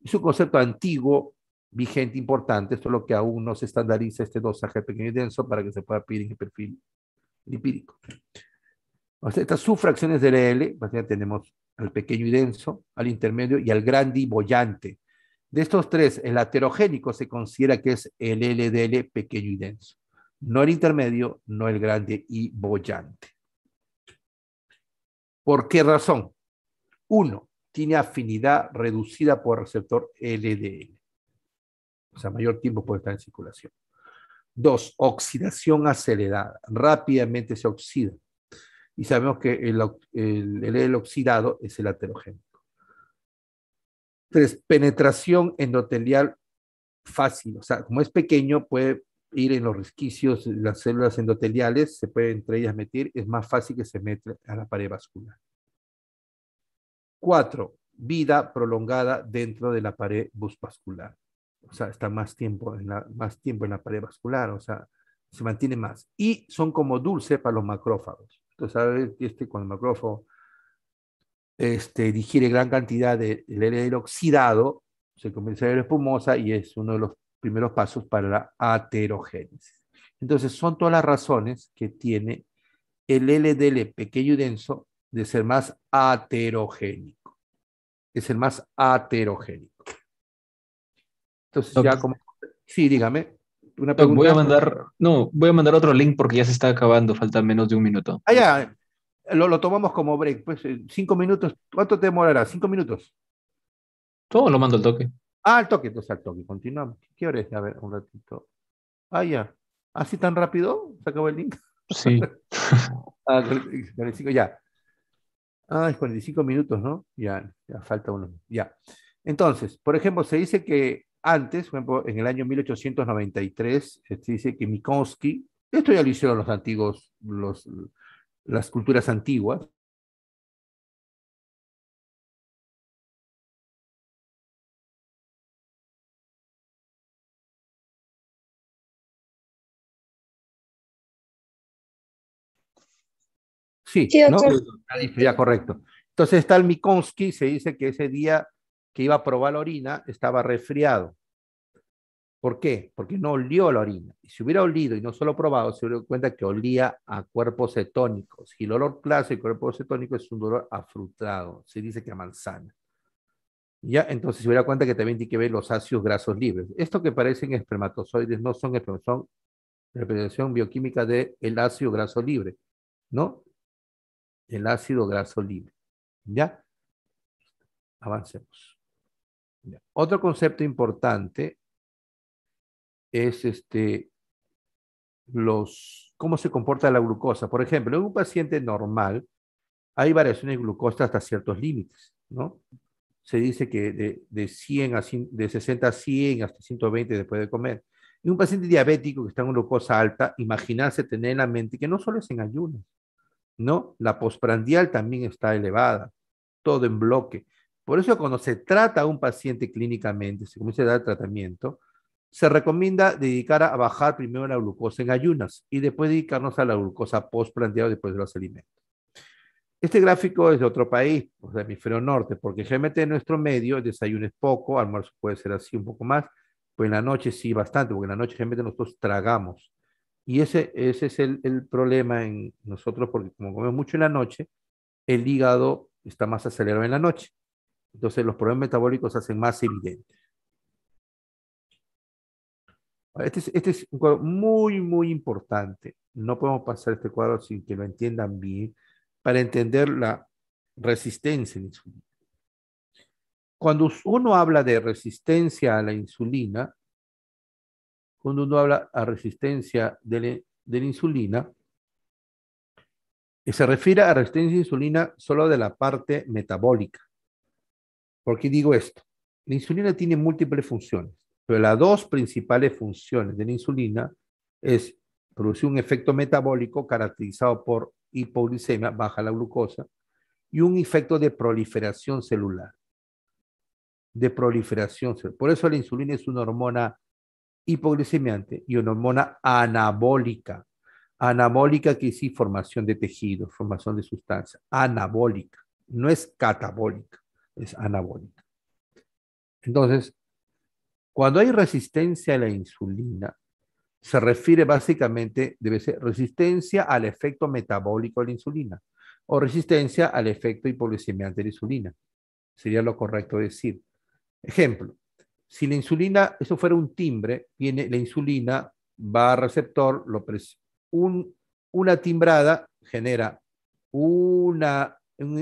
Es un concepto antiguo, vigente, importante, lo que aún no se estandariza este dosaje pequeño y denso para que se pueda pedir en el perfil lipídico. estas subfracciones del L, tenemos al pequeño y denso, al intermedio y al grande y bollante. De estos tres, el aterogénico se considera que es el LDL pequeño y denso, no el intermedio, no el grande y bollante. ¿Por qué razón? Uno, tiene afinidad reducida por receptor LDL. O sea, mayor tiempo puede estar en circulación. Dos, oxidación acelerada. Rápidamente se oxida. Y sabemos que el, el, oxidado es el aterogénico. Tres, penetración endotelial fácil, o sea, como es pequeño, puede ir en los resquicios, las células endoteliales, se puede entre ellas meter, es más fácil que se meta a la pared vascular. Cuatro, vida prolongada dentro de la pared vascular. O sea, está más tiempo, en la, más tiempo en la pared vascular, o sea, se mantiene más. Y son como dulce para los macrófagos. Entonces, ¿sabes? Este, con el macrófago este, digiere gran cantidad de LDL oxidado, se convierte en espumosa y es uno de los primeros pasos para la aterogénesis. Entonces, son todas las razones que tiene el LDL pequeño y denso de ser más aterogénico. Es el más aterogénico. Entonces, ya como. Sí, dígame. Una voy a mandar. No, voy a mandar otro link porque ya se está acabando, falta menos de un minuto. Ah, ya. Lo, tomamos como break, pues eh, cinco minutos. ¿Cuánto te demorará? ¿Cinco minutos? Todo lo mando al toque. Ah, al toque, entonces al toque, continuamos. ¿Qué hora es? A ver, un ratito. Ah, ya. ¿Así tan rápido? ¿Se acabó el link? Sí. [LAUGHS] ah, 45, ya. Ah, es 45 minutos, ¿no? Ya, ya falta uno. Ya. Entonces, por ejemplo, se dice que antes, por ejemplo, en el año 1893, se dice que mikowski esto ya lo hicieron los antiguos, los, las culturas antiguas, Sí, sí ¿no? ya correcto. Entonces tal Mikonski se dice que ese día que iba a probar la orina estaba resfriado. ¿Por qué? Porque no olió la orina. Si hubiera olido y no solo probado, se hubiera dado cuenta que olía a cuerpos cetónicos. Y el olor clásico del cuerpo cetónico es un olor afrutado. Se dice que a manzana. Ya, entonces se hubiera dado cuenta que también tiene que ver los ácidos grasos libres. Esto que parecen espermatozoides no son espermatozoides, son representación bioquímica del el ácido graso libre, ¿no? El ácido graso libre. ¿Ya? Avancemos. Otro concepto importante es este, los, cómo se comporta la glucosa. Por ejemplo, en un paciente normal hay variaciones de glucosa hasta ciertos límites, ¿no? Se dice que de, 100 a de 60 a 100 hasta 120 después de comer. en un paciente diabético que está en glucosa alta, imaginarse tener en la mente que no solo es en ayunas, ¿no? La posprandial también está elevada, todo en bloque. Por eso cuando se trata a un paciente clínicamente, se comienza a dar tratamiento, se recomienda dedicar a bajar primero la glucosa en ayunas y después dedicarnos a la glucosa post planteada después de los alimentos. Este gráfico es de otro país, del hemisferio norte, porque generalmente en nuestro medio el desayuno es poco, almuerzo puede ser así un poco más, pues en la noche sí bastante, porque en la noche generalmente nosotros tragamos. Y ese, ese es el, el problema en nosotros, porque como comemos mucho en la noche, el hígado está más acelerado en la noche. Entonces los problemas metabólicos se hacen más evidentes. Este, este es, un cuadro muy, muy importante. No podemos pasar este cuadro sin que lo entiendan bien para entender la resistencia a la insulina. Cuando uno habla de resistencia a la insulina, cuando uno habla a resistencia de la, insulina, se refiere a resistencia a insulina solo de la parte metabólica. ¿Por qué digo esto? La insulina tiene múltiples funciones. Pero las dos principales funciones de la insulina es producir un efecto metabólico caracterizado por hipoglucemia baja la glucosa, y un efecto de proliferación celular. De proliferación celular. Por eso la insulina es una hormona hipoglucemiante y una hormona anabólica. Anabólica que es formación de tejidos, formación de sustancias. Anabólica. No es catabólica, es anabólica. Entonces, cuando hay resistencia a la insulina, se refiere básicamente, debe ser resistencia al efecto metabólico de la insulina o resistencia al efecto hipoglucemiante de la insulina. Sería lo correcto decir. Ejemplo, si la insulina, eso fuera un timbre, la insulina, va al receptor, una timbrada genera una,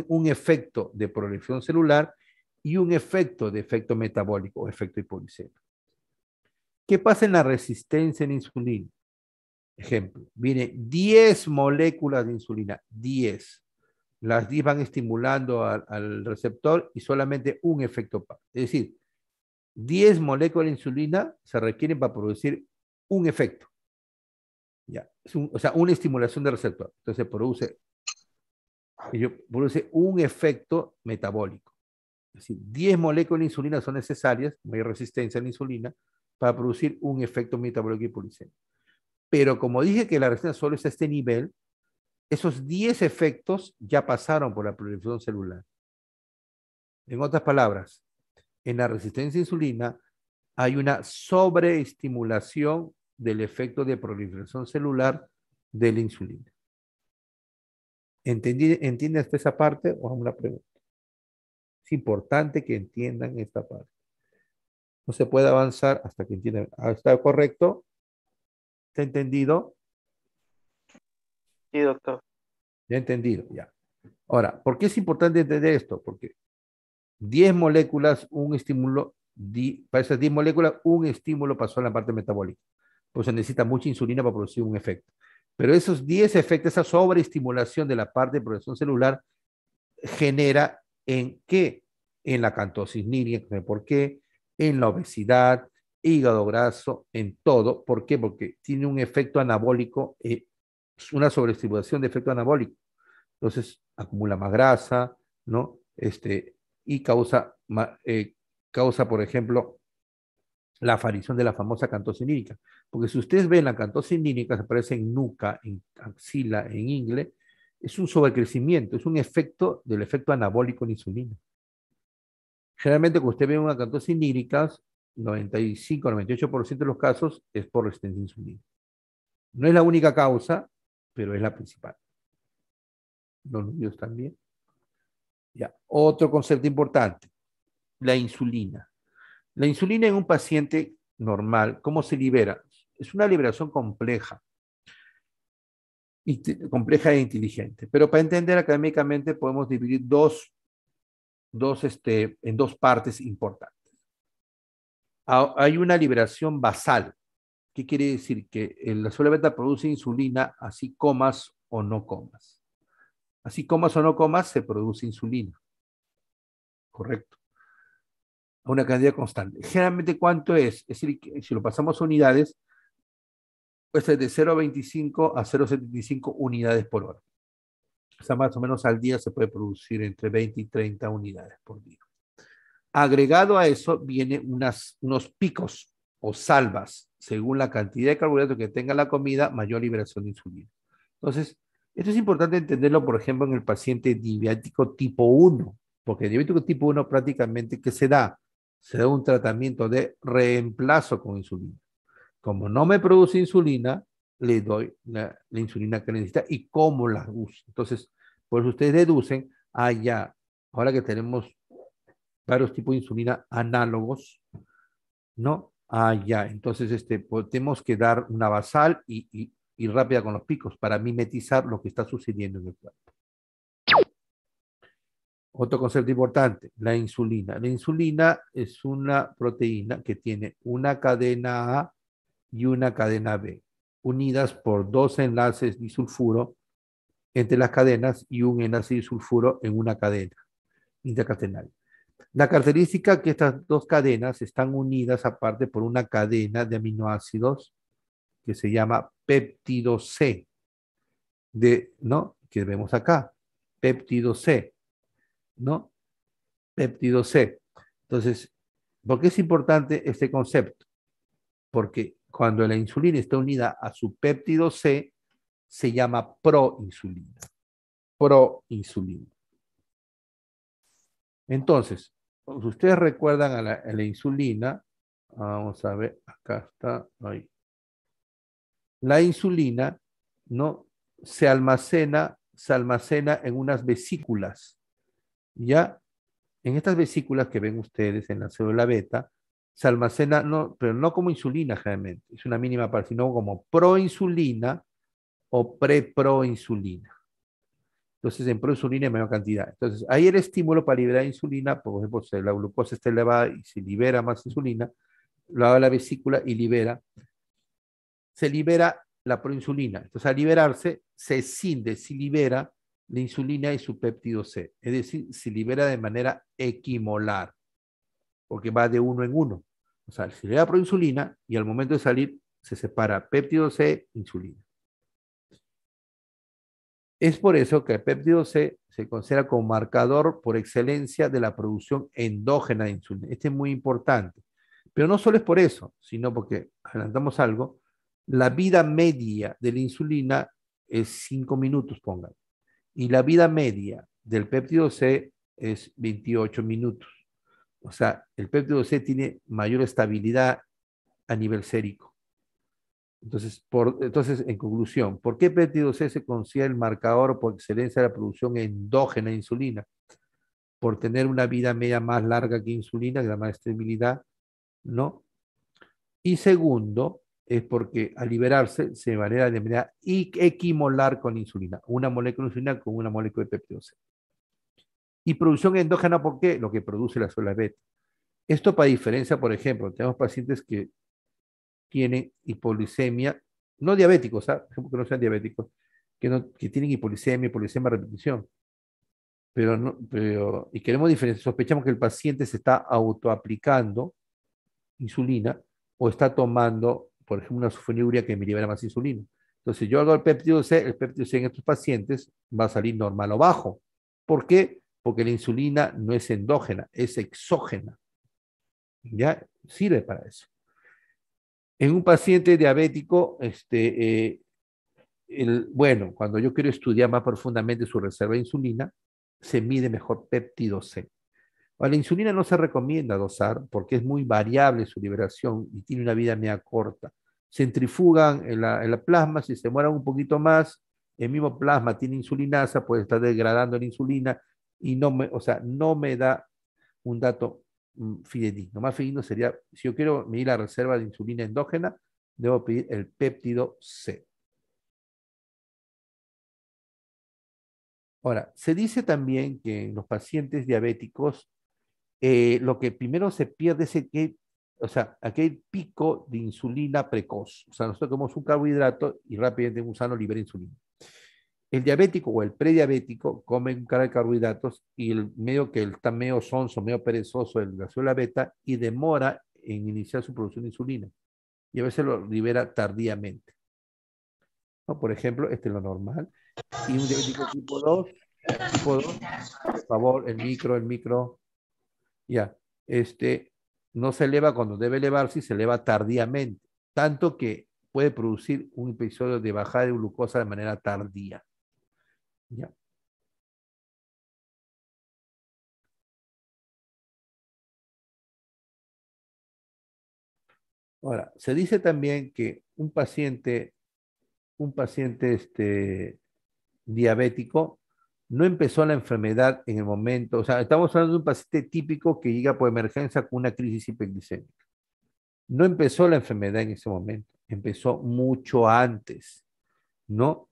un, efecto de proliferación celular y un efecto de efecto metabólico o efecto hipoglucemiante. ¿Qué pasa en la resistencia en insulina? Ejemplo, viene 10 moléculas de insulina, 10. Las 10 van estimulando al receptor y solamente un efecto Es decir, 10 moléculas de insulina se requieren para producir un efecto. Ya, o sea, una estimulación del receptor. Entonces produce, produce un efecto metabólico. Es decir, 10 moléculas de insulina son necesarias, no hay resistencia a la insulina, para producir un efecto metabólico y Pero como dije que la resina solo es a este nivel, esos 10 efectos ya pasaron por la proliferación celular. En otras palabras, en la resistencia a insulina hay una sobreestimulación del efecto de proliferación celular de la insulina. ¿Entendí, ¿Entiende esta parte o una pregunta? Es importante que entiendan esta parte no se puede avanzar hasta que entienda. Ah, ¿Está correcto? ¿Está entendido? Sí, doctor. Ya entendido, ya. Ahora, ¿por qué es importante entender esto? Porque 10 moléculas, un estímulo, para esas 10 moléculas, un estímulo pasó a la parte metabólica. Pues se necesita mucha insulina para producir un efecto. Pero esos 10 efectos, esa sobreestimulación de la parte de producción celular, genera en qué? En la cantosis nírica. ¿Por qué? en la obesidad, hígado graso, en todo. ¿Por qué? Porque tiene un efecto anabólico, eh, una sobreestimulación de efecto anabólico. Entonces, acumula más grasa, ¿no? Este, y causa, eh, causa, por ejemplo, la aparición de la famosa cantocinírica. Porque si ustedes ven la cantocinírica, se aparece en nuca, en axila, en ingle, es un sobrecrecimiento, es un efecto del efecto anabólico en insulina. Generalmente cuando usted ve una cantosis líricas, 95-98% de los casos es por resistencia insulina. No es la única causa, pero es la principal. Los niños también. Ya. Otro concepto importante, la insulina. La insulina en un paciente normal, ¿cómo se libera? Es una liberación compleja, compleja e inteligente. Pero para entender académicamente podemos dividir dos dos, este, en dos partes importantes. Hay una liberación basal. ¿Qué quiere decir? Que la célula beta produce insulina así comas o no comas. Así comas o no comas, se produce insulina. Correcto. A una cantidad constante. Generalmente, ¿cuánto es? Es decir, si lo pasamos a unidades, pues es de 0,25 a 0,75 unidades por hora. O más o menos al día se puede producir entre 20 y 30 unidades por día. Agregado a eso vienen unas, unos picos o salvas, según la cantidad de carbohidratos que tenga la comida, mayor liberación de insulina. Entonces, esto es importante entenderlo, por ejemplo, en el paciente diabético tipo 1, porque el diabético tipo 1 prácticamente, ¿qué se da? Se da un tratamiento de reemplazo con insulina. Como no me produce insulina, le doy la, insulina que necesita y cómo la uso. Entonces, pues ustedes deducen, allá ah, ahora que tenemos varios tipos de insulina análogos, ¿no? allá ah, entonces este, pues, tenemos que dar una basal y, y rápida con los picos para mimetizar lo que está sucediendo en el cuerpo. Otro concepto importante, la insulina. La insulina es una proteína que tiene una cadena A y una cadena B unidas por dos enlaces disulfuro entre las cadenas y un enlace disulfuro en una cadena intercatenaria. La característica que estas dos cadenas están unidas aparte por una cadena de aminoácidos que se llama péptido C, ¿no? que vemos acá, péptido C, ¿no? Péptido C. Entonces, ¿por qué es importante este concepto? Porque cuando la insulina está unida a su péptido C, se llama proinsulina. Proinsulina. Entonces, ustedes recuerdan a la, insulina, vamos a ver, acá está, ahí. La insulina ¿no? se, almacena, se almacena en unas vesículas, ¿ya? En estas vesículas que ven ustedes en la célula beta, se almacena, pero no como insulina generalmente, es una mínima parte, sino como proinsulina o preproinsulina. Entonces, en proinsulina hay mayor cantidad. Entonces, ahí el estímulo para liberar insulina, por ejemplo, si la glucosa está elevada y se libera más insulina, lo haga la vesícula y libera. Se libera la proinsulina. Entonces, al liberarse, se escinde, se libera la insulina y su péptido C. Es decir, se libera de manera equimolar porque va de uno en uno. O sea, se le da proinsulina y al momento de salir se separa péptido C, insulina. Es por eso que el péptido C se considera como marcador por excelencia de la producción endógena de insulina. Este es muy importante. Pero no solo es por eso, sino porque, adelantamos algo, la vida media de la insulina es 5 minutos, pongan. Y la vida media del péptido C es 28 minutos. O sea, el péptido C tiene mayor estabilidad a nivel sérico. Entonces, por, entonces, en conclusión, ¿por qué péptido C se considera el marcador por excelencia de la producción endógena de insulina? Por tener una vida media más larga que insulina, que da más estabilidad, ¿no? Y segundo, es porque al liberarse se manera de manera equimolar con insulina, una molécula de insulina con una molécula de péptido C. Y producción endógena, ¿por qué? Lo que produce la célula beta. Esto para diferencia, por ejemplo, tenemos pacientes que tienen hipolisemia, no diabéticos, ¿sabes? ¿ah? que no sean diabéticos, que, no, que tienen hipolisemia, hipolisemia repetición. Pero, no, pero, y queremos diferencia. sospechamos que el paciente se está autoaplicando insulina o está tomando, por ejemplo, una sulfoniluria que me libera más insulina. Entonces, yo hago el péptido C, el péptido C en estos pacientes va a salir normal o bajo. ¿Por qué? porque la insulina no es endógena, es exógena. ¿Ya? Sirve para eso. En un paciente diabético, este, eh, bueno, cuando yo quiero estudiar más profundamente su reserva de insulina, se mide mejor péptido C. la insulina no se recomienda dosar porque es muy variable su liberación y tiene una vida media corta. Centrifugan en la, plasma, si se mueran un poquito más, el mismo plasma tiene insulinasa, puede estar degradando la insulina y no me, o sea, no me da un dato mm, fidedigno. Más fidedigno sería, si yo quiero medir la reserva de insulina endógena, debo pedir el péptido C. Ahora, se dice también que en los pacientes diabéticos, eh, lo que primero se pierde es que o sea, aquel pico de insulina precoz. O sea, nosotros comemos un carbohidrato y rápidamente un gusano libera insulina. El diabético o el prediabético come un cara de carbohidratos y el medio que está medio sonso, medio perezoso, el la beta y demora en iniciar su producción de insulina. Y a veces lo libera tardíamente. Por ejemplo, este es lo normal. Y un diabético tipo 2, tipo 2, por favor, el micro, el micro. Ya, este no se eleva cuando debe elevarse y se eleva tardíamente. Tanto que puede producir un episodio de bajada de glucosa de manera tardía. Ahora, se dice también que un paciente, un paciente este, diabético no empezó la enfermedad en el momento, o sea, estamos hablando de un paciente típico que llega por emergencia con una crisis hiperglicémica. No empezó la enfermedad en ese momento, empezó mucho antes, ¿no?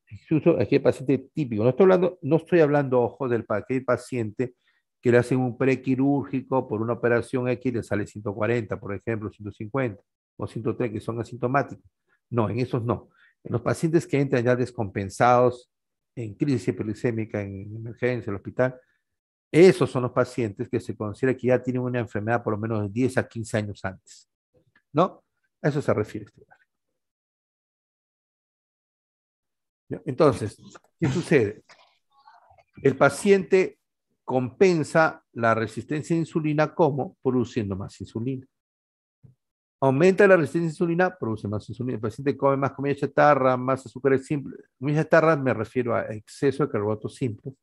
aquí el paciente típico. No estoy hablando, no estoy hablando, ojo, del aquel paciente que le hacen un prequirúrgico por una operación X le sale 140, por ejemplo, 150 o 103, que son asintomáticos. No, en esos no. En los pacientes que entran ya descompensados en crisis hiperglicémica, en emergencia, en el hospital, esos son los pacientes que se considera que ya tienen una enfermedad por lo menos de 10 a 15 años antes. ¿No? A eso se refiere este lugar. Entonces, ¿qué sucede? El paciente compensa la resistencia a insulina como produciendo más insulina. Aumenta la resistencia a insulina, produce más insulina. El paciente come más comida chatarra, más azúcares simples. Comida chatarra me refiero a exceso de carbohidratos simples,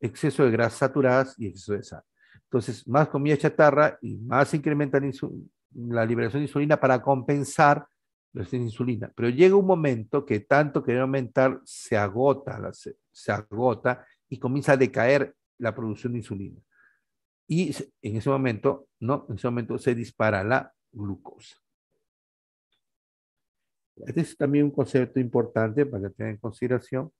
exceso de grasas saturadas y exceso de sal. Entonces, más comida chatarra y más incrementa la liberación de insulina para compensar insulina. Pero llega un momento que tanto querer aumentar se agota, se, agota y comienza a decaer la producción de insulina. Y en ese momento, no, en ese momento se dispara la glucosa. Este es también un concepto importante para tener en consideración.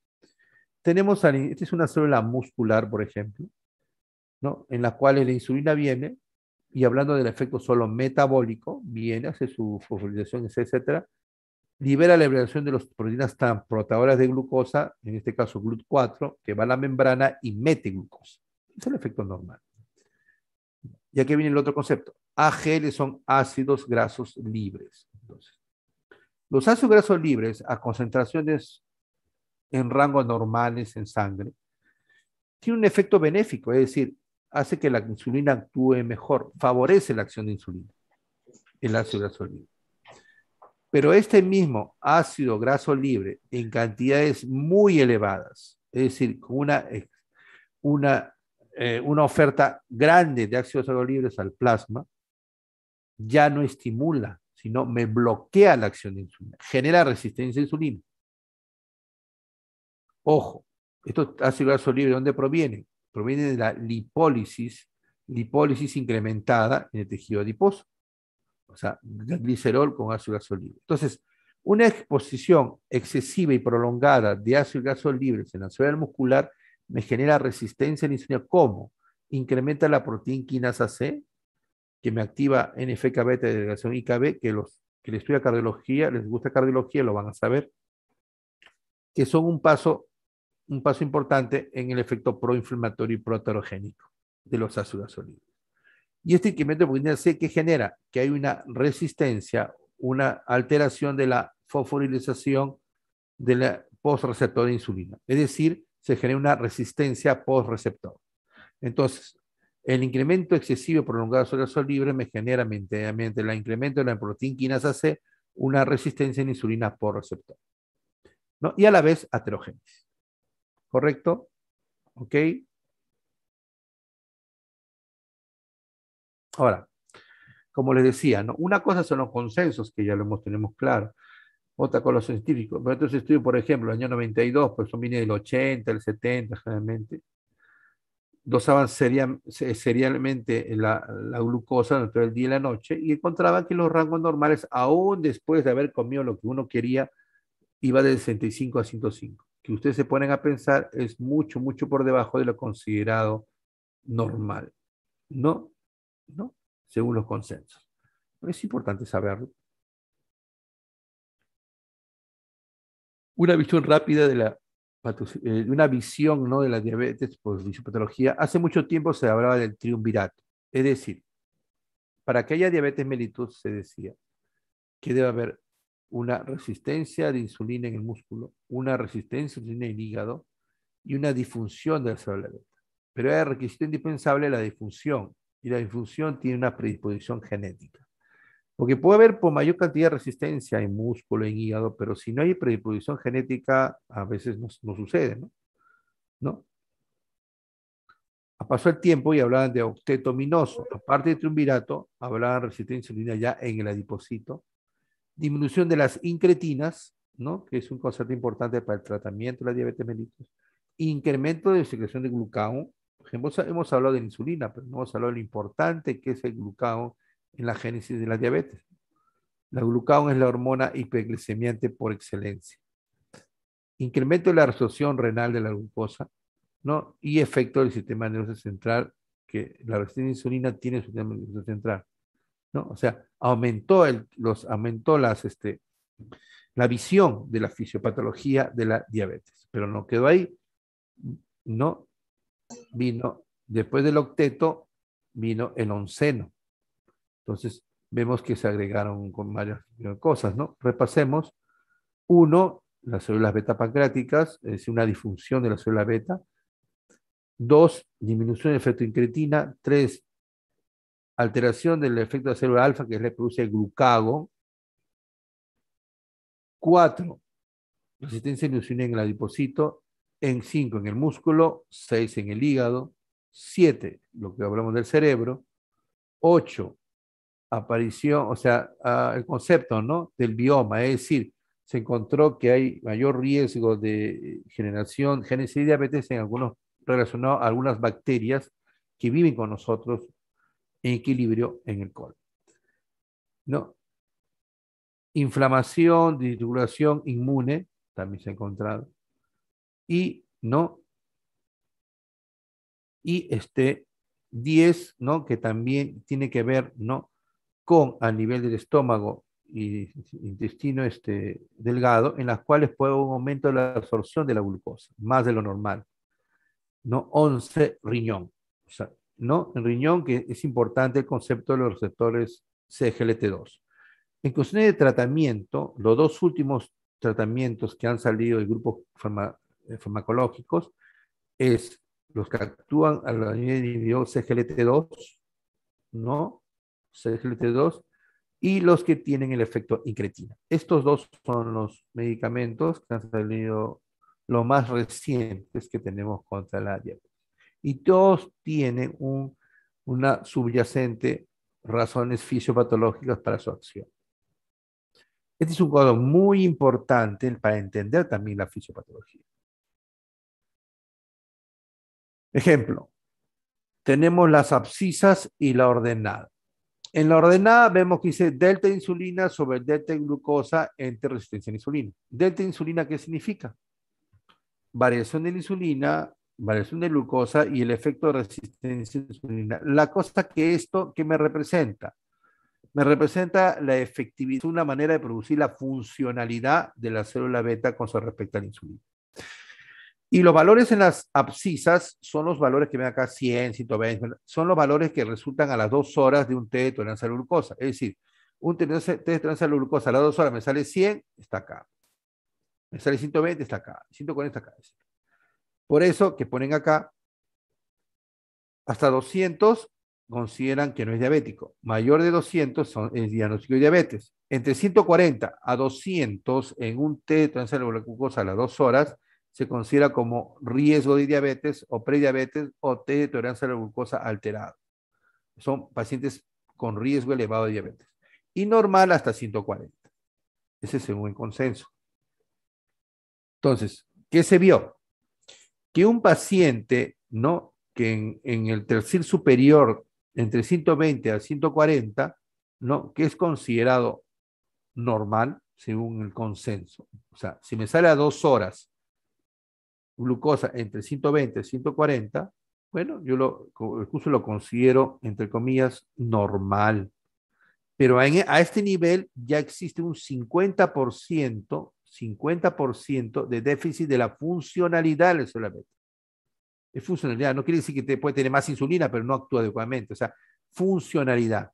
Tenemos, esta es una célula muscular, por ejemplo, en la cual la insulina viene, y hablando del efecto solo metabólico, viene, hace su fosforilación, etcétera, libera la liberación de las proteínas tan de glucosa, en este caso GLUT4, que va a la membrana y mete glucosa. es el efecto normal. Y aquí viene el otro concepto. AGL son ácidos grasos libres. los ácidos grasos libres a concentraciones en rangos normales en sangre tienen un efecto benéfico, es decir, hace que la insulina actúe mejor, favorece la acción de insulina, el ácido graso libre. Pero este mismo ácido graso libre en cantidades muy elevadas, es decir, con una, eh, oferta grande de ácidos grasos libres al plasma, ya no estimula, sino me bloquea la acción de insulina, genera resistencia a insulina. Ojo, estos ácidos grasos libres, ¿dónde provienen? proviene de la lipólisis, lipólisis incrementada en el tejido adiposo, o sea, glicerol con ácido graso libre. Entonces, una exposición excesiva y prolongada de ácido graso libre en la célula muscular me genera resistencia a la insulina. ¿Cómo? Incrementa la proteína quinasa C, que me activa NFKB de de delegación IKB, que los que les estudia cardiología, les gusta cardiología, lo van a saber, que son un paso un paso importante en el efecto proinflamatorio y proterogénico de los ácidos libres Y este incremento de C que genera que hay una resistencia, una alteración de la fosforilización de la postreceptor de insulina. Es decir, se genera una resistencia postreceptor. Entonces, el incremento excesivo y prolongado de ácidos libres me genera mediante el incremento de la proteína quinasa C una resistencia en insulina postreceptor Y a la vez aterogénesis. ¿correcto? ¿Ok? Ahora, como les decía, ¿no? una cosa son los consensos, que ya lo hemos, tenemos claro, otra con los científicos. Pero entonces estudios, por ejemplo, el año 92, pues son viene del 80, el 70, generalmente, dosaban serialmente la, glucosa durante el día y la noche y encontraban que los rangos normales, aún después de haber comido lo que uno quería, iba de 65 a 105 que ustedes se ponen a pensar es mucho, mucho por debajo de lo considerado normal. No, no, según los consensos. es importante saberlo. Una visión rápida de la eh, una visión ¿no? de la diabetes por fisiopatología. Hace mucho tiempo se hablaba del triunvirato. Es decir, para que haya diabetes mellitus se decía que debe haber una resistencia de insulina en el músculo, una resistencia de insulina en el hígado y una disfunción de la célula beta. Pero es requisito indispensable la disfunción y la disfunción tiene una predisposición genética. Porque puede haber por mayor cantidad de resistencia en músculo, en hígado, pero si no hay predisposición genética, a veces no, sucede, ¿no? Ah, pasó el tiempo y hablaban de octetominoso, Aparte de triunvirato, hablaban de resistencia insulina ya en el adipocito Disminución de las incretinas, ¿no? que es un concepto importante para el tratamiento de la diabetes mellitus. Incremento de secreción de glucagón. Hemos, hemos hablado de insulina, pero no hemos hablado de lo importante que es el glucagón en la génesis de la diabetes. La glucagón es la hormona hiperglicemiante por excelencia. Incremento de la absorción renal de la glucosa ¿no? y efecto del sistema nervioso central, que la resistencia a insulina tiene el su sistema nervioso central. ¿no? O sea, aumentó, el, los, aumentó las, este, la visión de la fisiopatología de la diabetes, pero no quedó ahí, no vino, después del octeto, vino el onceno. Entonces, vemos que se agregaron con varias cosas, ¿no? Repasemos. Uno, las células beta pancreáticas, es decir, una disfunción de la célula beta. Dos, disminución del efecto incretina. Tres, alteración del efecto de célula alfa que reproduce produce el glucagón. Cuatro, resistencia a en el adipocito. En cinco, en el músculo. Seis, en el hígado. Siete, lo que hablamos del cerebro. Ocho, aparición, o sea, el concepto ¿no? del bioma, es decir, se encontró que hay mayor riesgo de generación, génesis de diabetes en algunos relacionado a algunas bacterias que viven con nosotros equilibrio en el colon. ¿No? Inflamación, titulación inmune, también se ha encontrado. Y, ¿no? Y este 10, ¿no? Que también tiene que ver, ¿no? Con, a nivel del estómago y intestino este, delgado, en las cuales puede haber un aumento de la absorción de la glucosa, más de lo normal. ¿No? 11, riñón. O sea, en riñón, que es importante el concepto de los receptores CGLT2. En cuestiones de tratamiento, los dos últimos tratamientos que han salido de grupos eh, farmacológicos es los que actúan a la nivel CGLT2, ¿no? CGLT2 y los que tienen el efecto incretina. Estos dos son los medicamentos que han salido los más recientes que tenemos contra la diabetes y todos tienen una subyacente razones fisiopatológicas para su acción. Este es un cuadro muy importante para entender también la fisiopatología. Ejemplo, tenemos las abscisas y la ordenada. En la ordenada vemos que dice delta insulina sobre delta glucosa entre resistencia a la insulina. ¿Delta insulina qué significa? Variación de la insulina variación de glucosa y el efecto de resistencia insulina. La cosa que esto, ¿qué me representa? Me representa la efectividad, una manera de producir la funcionalidad de la célula beta con respecto a la insulina. Y los valores en las abscisas son los valores que ven acá, 100, 120, son los valores que resultan a las dos horas de un test de tolerancia a la glucosa. Es decir, un test de tolerancia a la glucosa a las dos horas me sale 100, está acá. Me sale 120, está acá. 140, está acá. Por eso que ponen acá, hasta 200 consideran que no es diabético. Mayor de 200 son, el diagnóstico de diabetes. Entre 140 a 200 en un té de la glucosa a las dos horas se considera como riesgo de diabetes o prediabetes o té de tolerancia a la glucosa alterado. Son pacientes con riesgo elevado de diabetes. Y normal hasta 140. Ese es el buen consenso. Entonces, ¿qué se vio? que un paciente, ¿no? Que en, el tercer superior, entre 120 a 140, ¿no? Que es considerado normal según el consenso. O sea, si me sale a dos horas glucosa entre 120 y 140, bueno, yo lo, incluso lo considero, entre comillas, normal. Pero e, a este nivel ya existe un 50% 50% de déficit de la funcionalidad del solamente. Es funcionalidad, no quiere decir que te puede tener más insulina, pero no actúa adecuadamente, o sea, funcionalidad.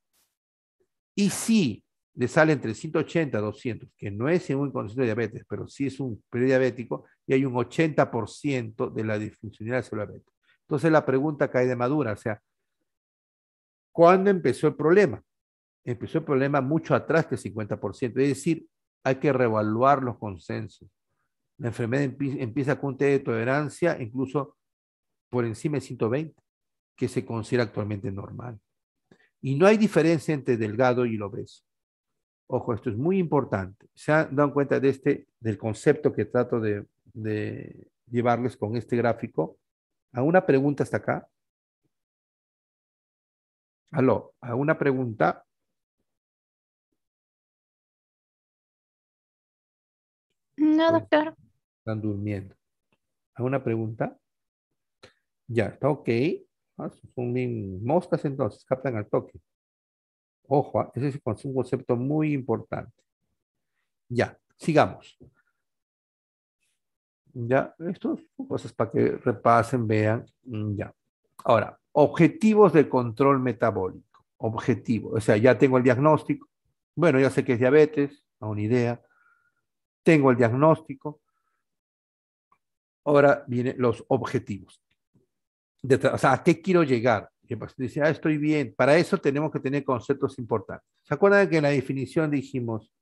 Y si le sale entre 180 a 200, que no es un conocido de diabetes, pero sí es un prediabético, y hay un 80% de la disfuncionalidad del beta. Entonces la pregunta cae de madura, o sea, ¿cuándo empezó el problema? Empezó el problema mucho atrás del 50%, es decir, hay que reevaluar los consensos. La enfermedad empieza con un T de tolerancia, incluso por encima de 120, que se considera actualmente normal. Y no hay diferencia entre delgado y obeso. Ojo, esto es muy importante. Se han dado cuenta de este, del concepto que trato de, de llevarles con este gráfico. A una pregunta hasta acá. Aló, a una pregunta. No, doctor. Están durmiendo. ¿Alguna pregunta? Ya, está ok. Ah, son moscas entonces, captan al toque. Ojo, ah, ese es un concepto muy importante. Ya, sigamos. Ya, esto es cosas para que repasen, vean. Mm, ya. Ahora, objetivos de control metabólico. Objetivo, o sea, ya tengo el diagnóstico. Bueno, ya sé que es diabetes, a una idea tengo el diagnóstico. Ahora vienen los objetivos. o sea, ¿a qué quiero llegar? Y dice, ah, estoy bien. Para eso tenemos que tener conceptos importantes. ¿Se acuerdan que en la definición dijimos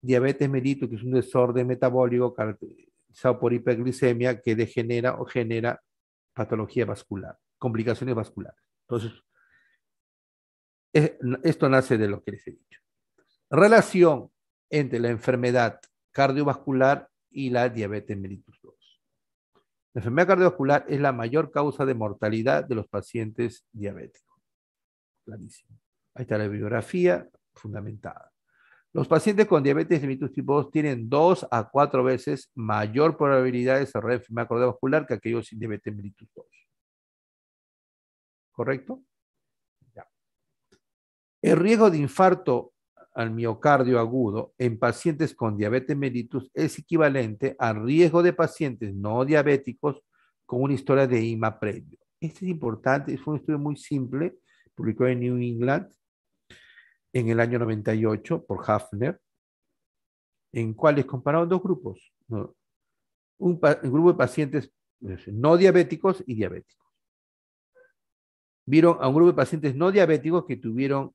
diabetes mellitus, que es un desorden metabólico caracterizado por hiperglicemia que degenera o genera patología vascular, complicaciones vasculares? Entonces, esto nace de lo que les he dicho. Relación entre la enfermedad cardiovascular y la diabetes mellitus 2. La enfermedad cardiovascular es la mayor causa de mortalidad de los pacientes diabéticos. Clarísimo. Ahí está la bibliografía fundamentada. Los pacientes con diabetes mellitus tipo 2 tienen dos a cuatro veces mayor probabilidad de desarrollar enfermedad cardiovascular que aquellos sin diabetes mellitus 2. ¿Correcto? Ya. El riesgo de infarto al miocardio agudo en pacientes con diabetes mellitus es equivalente al riesgo de pacientes no diabéticos con una historia de IMA previo. Este es importante, es un estudio muy simple, publicado en New England en el año 98 por Hafner, en cuales compararon dos grupos, un grupo de pacientes pues, no diabéticos y diabéticos. Vieron a un grupo de pacientes no diabéticos que tuvieron,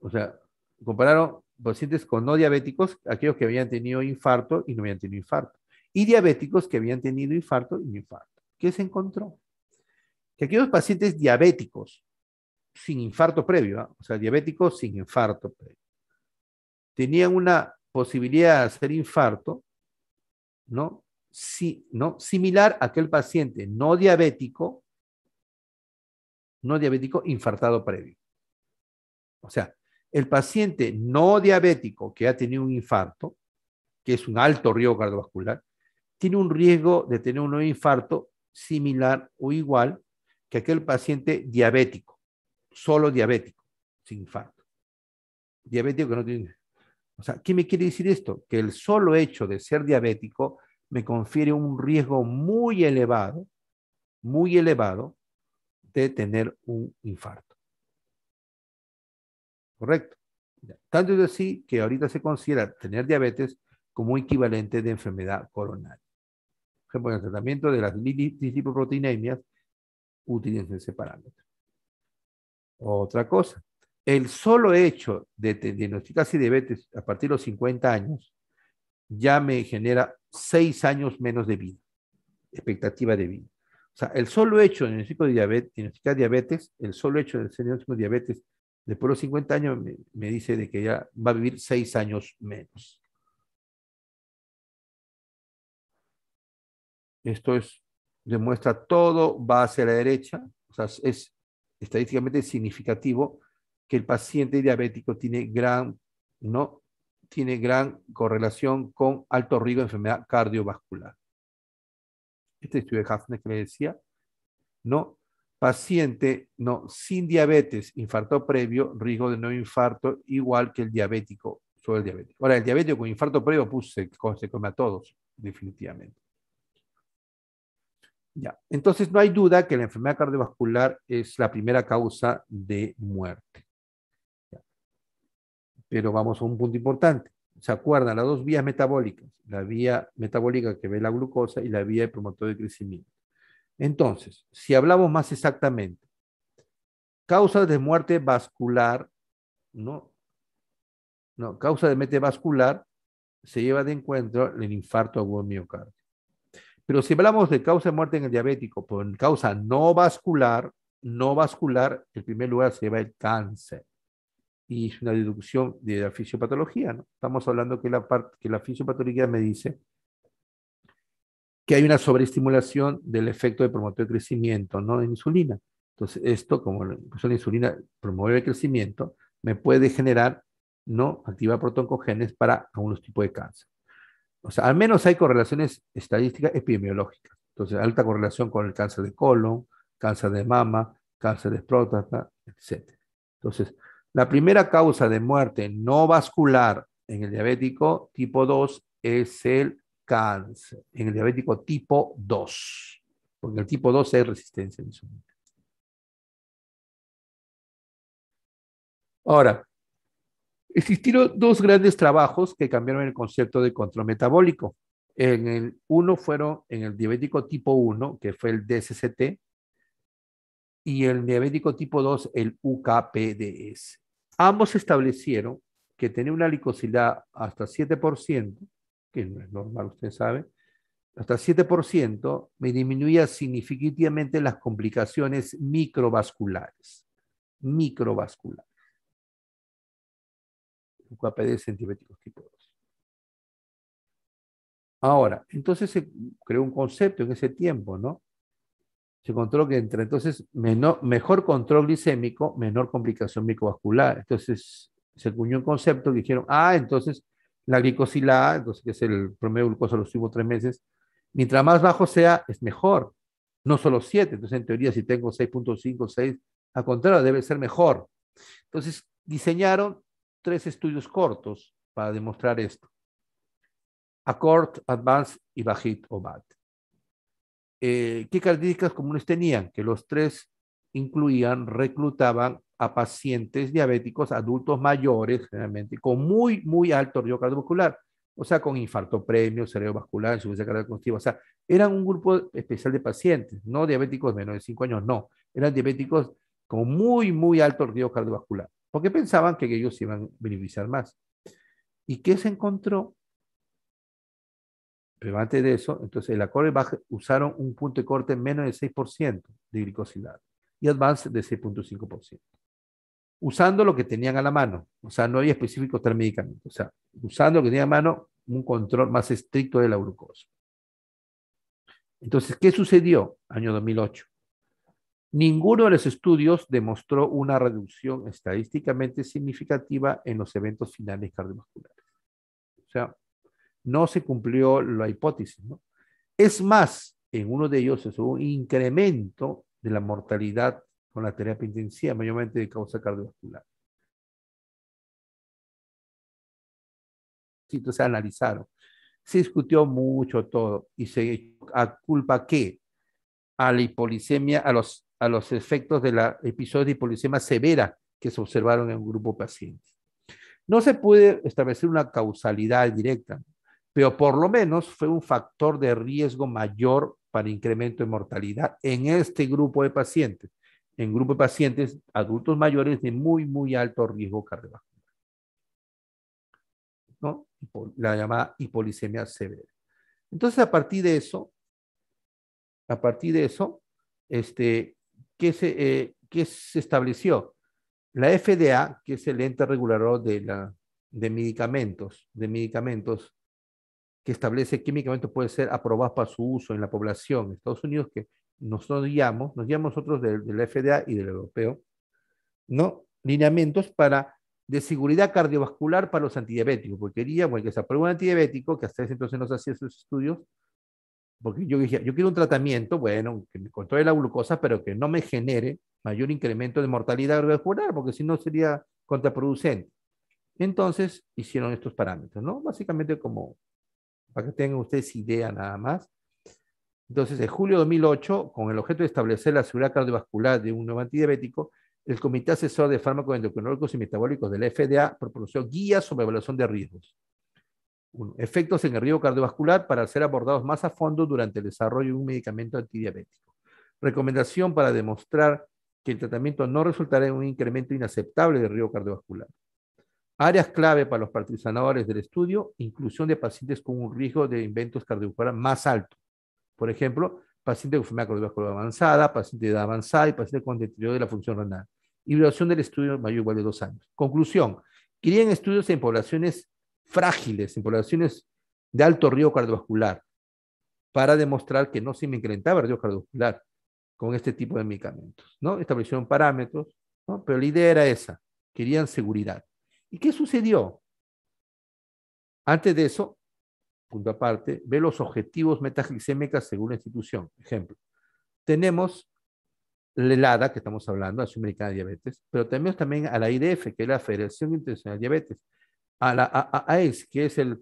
o sea, compararon pacientes con no diabéticos, aquellos que habían tenido infarto y no habían tenido infarto, y diabéticos que habían tenido infarto y no infarto. ¿Qué se encontró? Que aquellos pacientes diabéticos sin infarto previo, ¿ah? o sea, diabéticos sin infarto previo, tenían una posibilidad de hacer infarto, ¿no? Si, ¿no? Similar a aquel paciente no diabético, no diabético infartado previo. O sea, el paciente no diabético que ha tenido un infarto, que es un alto riesgo cardiovascular, tiene un riesgo de tener un infarto similar o igual que aquel paciente diabético, solo diabético, sin infarto. Diabético que no tiene... O sea, ¿qué me quiere decir esto? Que el solo hecho de ser diabético me confiere un riesgo muy elevado, muy elevado, de tener un infarto. Correcto. Tanto es así que ahorita se considera tener diabetes como equivalente de enfermedad coronaria. Por ejemplo, en el tratamiento de las lipoproteinemias, utilicen ese parámetro. Otra cosa, el solo hecho de diagnosticarse diabetes a partir de los 50 años ya me genera 6 años menos de vida, expectativa de vida. O sea, el solo hecho de diagnosticar diabetes, el solo hecho de ser diagnosticado diabetes Después de los 50 años me, dice de que ya va a vivir 6 años menos. Esto demuestra todo va hacia la derecha, es estadísticamente significativo que el paciente diabético tiene gran, ¿no? tiene gran correlación con alto riesgo de enfermedad cardiovascular. Este estudio de Hafner que le decía, ¿no? paciente no, sin diabetes, infarto previo, riesgo de no infarto igual que el diabético sobre el diabético. Ahora, el diabético con infarto previo pues, se, come a todos, definitivamente. Ya. Entonces, no hay duda que la enfermedad cardiovascular es la primera causa de muerte. Pero vamos a un punto importante. ¿Se acuerdan? Las dos vías metabólicas, la vía metabólica que ve la glucosa y la vía de promotor de crecimiento. Entonces, si hablamos más exactamente, causa de muerte vascular, ¿no? No, causa de muerte vascular se lleva de encuentro el infarto agudo miocardio. Pero si hablamos de causa de muerte en el diabético por causa no vascular, no vascular, en primer lugar se lleva el cáncer. Y es una deducción de la fisiopatología, ¿no? Estamos hablando que la, que la fisiopatología me dice que hay una sobreestimulación del efecto de promotor de crecimiento, ¿no? De insulina. Entonces, esto, como la, insulina promueve el crecimiento, me puede generar, ¿no? Activa protoncogenes para algunos tipos de cáncer. O sea, al menos hay correlaciones estadísticas epidemiológicas. Entonces, alta correlación con el cáncer de colon, cáncer de mama, cáncer de próstata, etc. Entonces, la primera causa de muerte no vascular en el diabético tipo 2 es el cáncer, en el diabético tipo 2, porque el tipo 2 es resistencia a Ahora, existieron dos grandes trabajos que cambiaron el concepto de control metabólico. En el uno fueron en el diabético tipo 1, que fue el DSCT, y el diabético tipo 2, el UKPDS. Ambos establecieron que tenía una licosidad hasta 7% que no es normal, usted sabe, hasta 7%, me disminuía significativamente las complicaciones microvasculares. Microvasculares. de centibéticos tipo 2. Ahora, entonces se creó un concepto en ese tiempo, ¿no? Se encontró que entre entonces mejor control glicémico, menor complicación microvascular. Entonces se acuñó un concepto que dijeron, ah, entonces la glicosilada, entonces, que es el promedio glucosa los últimos tres meses, mientras más bajo sea, es mejor. No solo siete, entonces en teoría si tengo 6.5, 6, al contrario, debe ser mejor. Entonces diseñaron tres estudios cortos para demostrar esto. ACCORD, ADVANCE y BAJIT o BAD. Eh, ¿Qué características comunes tenían? Que los tres incluían, reclutaban a pacientes diabéticos, adultos mayores, generalmente, con muy, muy alto riesgo cardiovascular, o sea, con infarto premio, cerebrovascular, insuficiencia cardiovascular, o sea, eran un grupo especial de pacientes, no diabéticos menores de 5 años, no, eran diabéticos con muy, muy alto riesgo cardiovascular, porque pensaban que ellos iban a beneficiar más. ¿Y qué se encontró? Pero antes de eso, entonces el acorde baja, usaron un punto de corte menos del 6% de glicosilado y Advance de 6.5%. Usando lo que tenían a la mano, o sea, no había específico tres medicamentos, o sea, usando lo que tenían a mano, un control más estricto de la glucosa. Entonces, ¿qué sucedió? Año 2008. Ninguno de los estudios demostró una reducción estadísticamente significativa en los eventos finales cardiovasculares. O sea, no se cumplió la hipótesis. Es más, en uno de ellos se un incremento de la mortalidad con la terapia intensiva, mayormente de causa cardiovascular. se analizaron. Se discutió mucho todo y se a culpa que a la hipolisemia, a los, a los efectos de la episodio de hipolisemia severa que se observaron en un grupo de pacientes. No se puede establecer una causalidad directa, pero por lo menos fue un factor de riesgo mayor para incremento de mortalidad en este grupo de pacientes, en grupo de pacientes adultos mayores de muy, muy alto riesgo cardiovascular. ¿no? La llamada hipolisemia severa. Entonces, a partir de eso, a partir de eso, este, ¿qué, se, eh, se estableció? La FDA, que es el ente regulador de, la, de medicamentos, de medicamentos que establece químicamente puede ser aprobado para su uso en la población. Estados Unidos, que nosotros guiamos, nos guiamos nosotros del, FDA y del europeo, ¿no? Lineamientos para de seguridad cardiovascular para los antidiabéticos, porque queríamos que se apruebe un antidiabético, que hasta ese entonces no se hacía esos estudios, porque yo dije yo quiero un tratamiento, bueno, que me controle la glucosa, pero que no me genere mayor incremento de mortalidad cardiovascular, porque si no sería contraproducente. Entonces hicieron estos parámetros, ¿no? Básicamente como para que tengan ustedes idea nada más. Entonces, en julio de 2008, con el objeto de establecer la seguridad cardiovascular de un nuevo antidiabético, el Comité Asesor de Fármacos Endocrinológicos y Metabólicos la FDA proporcionó guías sobre evaluación de riesgos. efectos en el riesgo cardiovascular para ser abordados más a fondo durante el desarrollo de un medicamento antidiabético. Recomendación para demostrar que el tratamiento no resultará en un incremento inaceptable del riesgo cardiovascular. Áreas clave para los participantes del estudio, inclusión de pacientes con un riesgo de inventos cardiovasculares más alto. Por ejemplo, pacientes con enfermedad cardiovascular avanzada, pacientes de edad avanzada y pacientes con deterioro de la función renal. Y duración del estudio mayor o igual de dos años. Conclusión, querían estudios en poblaciones frágiles, en poblaciones de alto riesgo cardiovascular, para demostrar que no se incrementaba el riesgo cardiovascular con este tipo de medicamentos. ¿no? Establecieron parámetros, ¿no? pero la idea era esa, querían seguridad. ¿Y qué sucedió? Antes de eso, punto aparte, ve los objetivos metaglicémicos según la institución. Ejemplo, tenemos la helada, que estamos hablando, la Americana de Diabetes, pero tenemos también a la IDF, que es la Federación Internacional de Diabetes, a la AES, que es el,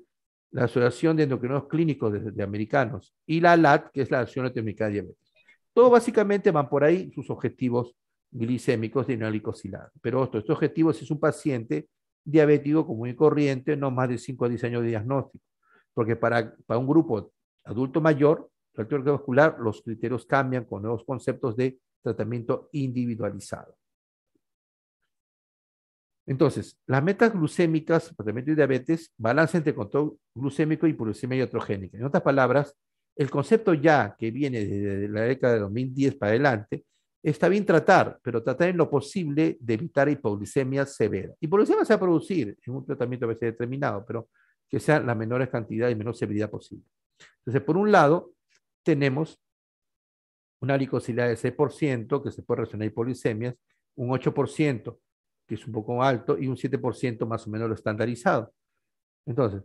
la Asociación de Endocrinos Clínicos de, Americanos, y la LAT, que es la Asociación Latinoamericana de Diabetes. Todo básicamente van por ahí sus objetivos glicémicos de y Pero estos, estos objetivos es un paciente diabético común y corriente, no más de 5 a 10 años de diagnóstico. Porque para, un grupo adulto mayor, cardiovascular, los criterios cambian con nuevos conceptos de tratamiento individualizado. Entonces, las metas glucémicas, tratamiento de diabetes, balance entre control glucémico y hipoglucemia iatrogénica. En otras palabras, el concepto ya que viene desde la década de 2010 para adelante Está bien tratar, pero tratar en lo posible de evitar hipoglicemia severa. Hipoglicemia se va a producir en un tratamiento a veces determinado, pero que sea la menor cantidad y menor severidad posible. Entonces, por un lado, tenemos una glicosilidad de 6% que se puede relacionar a hipoglicemias, un 8% que es un poco alto y un 7% más o menos lo estandarizado. Entonces,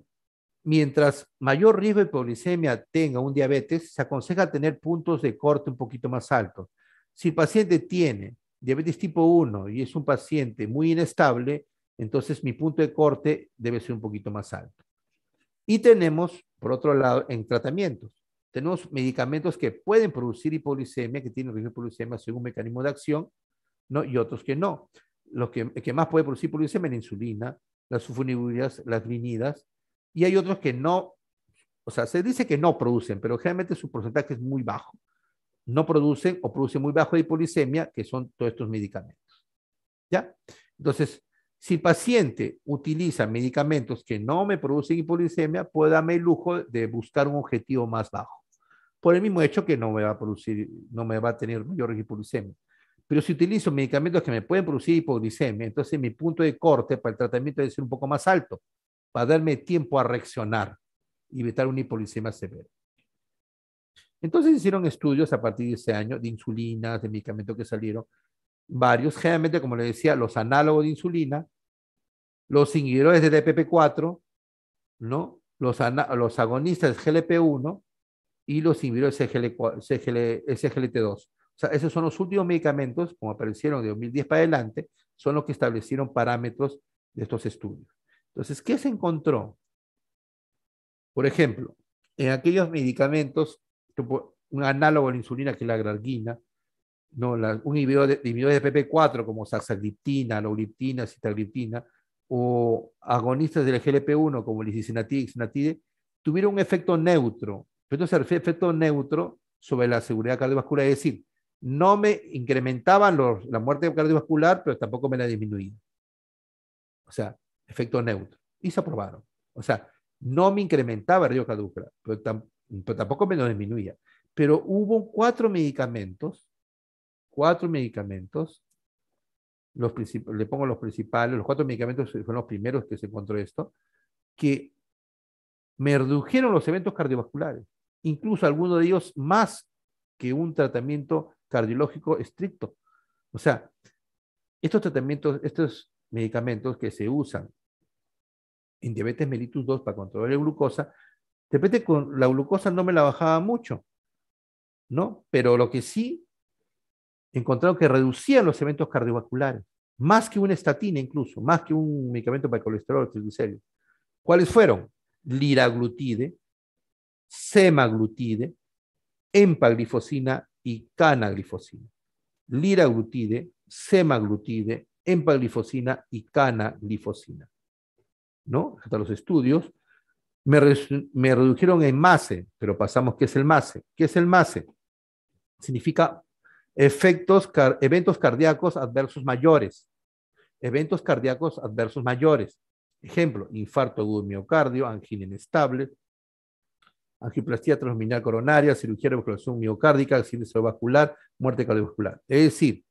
mientras mayor riesgo de hipoglicemia tenga un diabetes, se aconseja tener puntos de corte un poquito más altos. Si el paciente tiene diabetes tipo 1 y es un paciente muy inestable, entonces mi punto de corte debe ser un poquito más alto. Y tenemos, por otro lado, en tratamientos, tenemos medicamentos que pueden producir hipoglucemia, que tienen riesgo de hipoglicemia según mecanismo de acción, ¿no? y otros que no. Los que, más pueden producir hipoglicemia la insulina, las sulfonilureas, las vinidas, y hay otros que no, o sea, se dice que no producen, pero generalmente su porcentaje es muy bajo no producen o producen muy bajo de hipoglicemia, que son todos estos medicamentos. ¿Ya? Entonces, si el paciente utiliza medicamentos que no me producen hipoglicemia, puede darme el lujo de buscar un objetivo más bajo. Por el mismo hecho que no me va a producir, no me va a tener mayor hipoglicemia. Pero si utilizo medicamentos que me pueden producir hipoglicemia, entonces mi punto de corte para el tratamiento debe ser un poco más alto, para darme tiempo a reaccionar y evitar una hipoglicemia severa. Entonces hicieron estudios a partir de ese año de insulinas, de medicamentos que salieron, varios, generalmente, como les decía, los análogos de insulina, los inhibidores de DPP4, ¿no? los, los agonistas de GLP1 y los inhibidores SGL 2 O sea, esos son los últimos medicamentos, como aparecieron de 2010 para adelante, son los que establecieron parámetros de estos estudios. Entonces, ¿qué se encontró? Por ejemplo, en aquellos medicamentos un análogo a la insulina que es la glargina, ¿no? un inhibidor de, PP4 como saxagliptina, logriptina, citagriptina, o agonistas del GLP1 como lisicinatide y tuvieron un efecto neutro. Entonces, efecto neutro sobre la seguridad cardiovascular, es decir, no me incrementaba la muerte cardiovascular, pero tampoco me la disminuía. O sea, efecto neutro. Y se aprobaron. O sea, no me incrementaba el riesgo cardiovascular, pero, tampoco me lo disminuía, pero hubo cuatro medicamentos, cuatro medicamentos, los le pongo los principales, los cuatro medicamentos fueron los primeros que se encontró esto, que me redujeron los eventos cardiovasculares, incluso algunos de ellos más que un tratamiento cardiológico estricto. O sea, estos tratamientos, estos medicamentos que se usan en diabetes mellitus 2 para controlar la glucosa, de repente con la glucosa no me la bajaba mucho, ¿no? Pero lo que sí encontraron que reducían los eventos cardiovasculares, más que una estatina incluso, más que un medicamento para el colesterol triglicéridos. ¿Cuáles fueron? Liraglutide, semaglutide, empaglifosina y canaglifosina. Liraglutide, semaglutide, empaglifosina y canaglifosina. ¿No? Hasta los estudios me, redujeron en MASE, pero pasamos qué es el MASE. ¿Qué es el MASE? Significa efectos, eventos cardíacos adversos mayores. Eventos cardíacos adversos mayores. Ejemplo, infarto agudo miocardio, angina inestable, angioplastia transminal coronaria, cirugía de evacuación miocárdica, accidente vascular muerte cardiovascular. Es decir,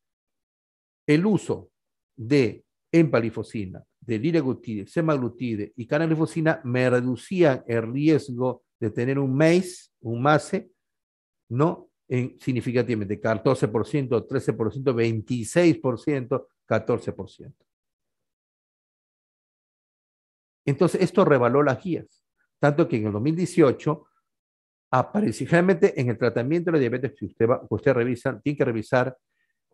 el uso de empalifosina, de liraglutide, semaglutide y canaglifosina me reducían el riesgo de tener un MACE, un MACE, ¿no? significativamente, 14%, 13%, 26%, 14%. Entonces, esto revaló las guías, tanto que en el 2018 aparece, en el tratamiento de la diabetes que usted, usted revisa, tiene que revisar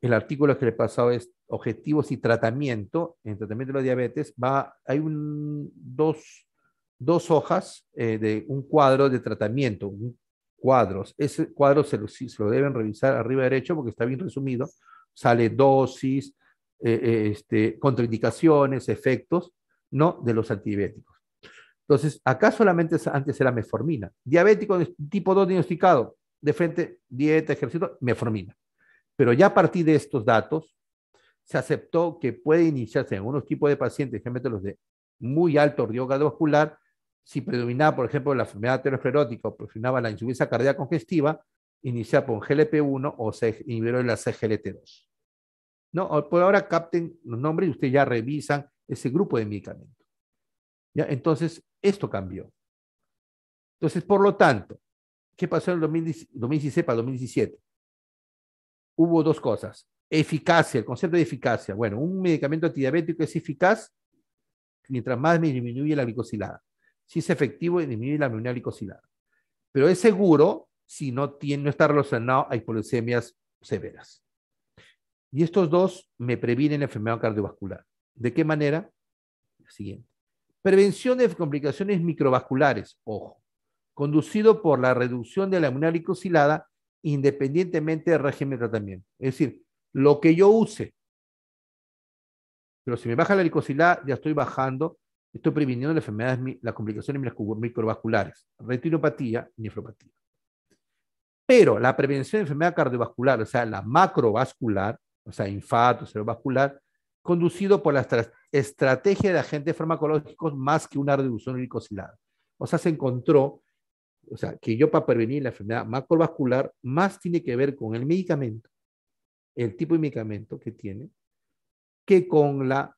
el artículo que le he pasado es objetivos y tratamiento, en tratamiento de la diabetes, va, hay dos, dos hojas eh, de un cuadro de tratamiento, cuadros. Ese cuadro se lo, deben revisar arriba derecho porque está bien resumido. Sale dosis, eh, eh, este, contraindicaciones, efectos, ¿no? De los antibióticos. Entonces, acá solamente antes era meformina. Diabético tipo 2 diagnosticado, de frente, dieta, ejercicio, meformina. Pero ya a partir de estos datos, se aceptó que puede iniciarse en algunos tipos de pacientes, especialmente los de muy alto riesgo cardiovascular, si predominaba, por ejemplo, la enfermedad aterosclerótica o predominaba la insuficiencia cardíaca congestiva, iniciar con GLP-1 o inhibidor la CGLT-2. No, por ahora capten los nombres y ustedes ya revisan ese grupo de medicamentos. ¿Ya? Entonces, esto cambió. Entonces, por lo tanto, ¿qué pasó en el 2016 para 2017? hubo dos cosas. Eficacia, el concepto de eficacia. Bueno, un medicamento antidiabético es eficaz mientras más me disminuye la glicosilada. Si es efectivo, disminuye la glicosilada. Pero es seguro si no, tiene, no está relacionado a hipoglucemias severas. Y estos dos me previenen la enfermedad cardiovascular. ¿De qué manera? La siguiente. Prevención de complicaciones microvasculares, ojo, conducido por la reducción de la glicosilada independientemente del régimen de tratamiento. Es decir, lo que yo use. Pero si me baja la glicosilada, ya estoy bajando, estoy previniendo las enfermedades, las complicaciones microvasculares, retinopatía, nefropatía. Pero la prevención de enfermedad cardiovascular, o sea, la macrovascular, o sea, infarto, cerebrovascular, conducido por la estrategia de agentes farmacológicos más que una reducción glicosilada. O sea, se encontró o sea, que yo para prevenir la enfermedad macrovascular más tiene que ver con el medicamento, el tipo de medicamento que tiene, que con la,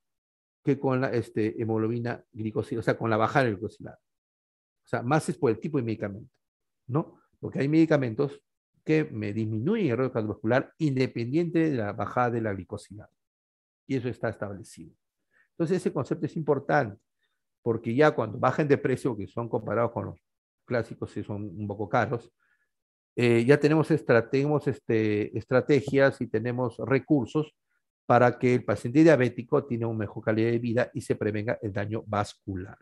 que con la este, hemoglobina glicosilada, o sea, con la bajada de glicosilada. O sea, más es por el tipo de medicamento, ¿no? Porque hay medicamentos que me disminuyen el riesgo cardiovascular independiente de la bajada de la glicosilada. Y eso está establecido. Entonces, ese concepto es importante, porque ya cuando bajen de precio, que son comparados con los clásicos si son un poco caros. Eh, ya tenemos, este, estrategias y tenemos recursos para que el paciente diabético tenga una mejor calidad de vida y se prevenga el daño vascular.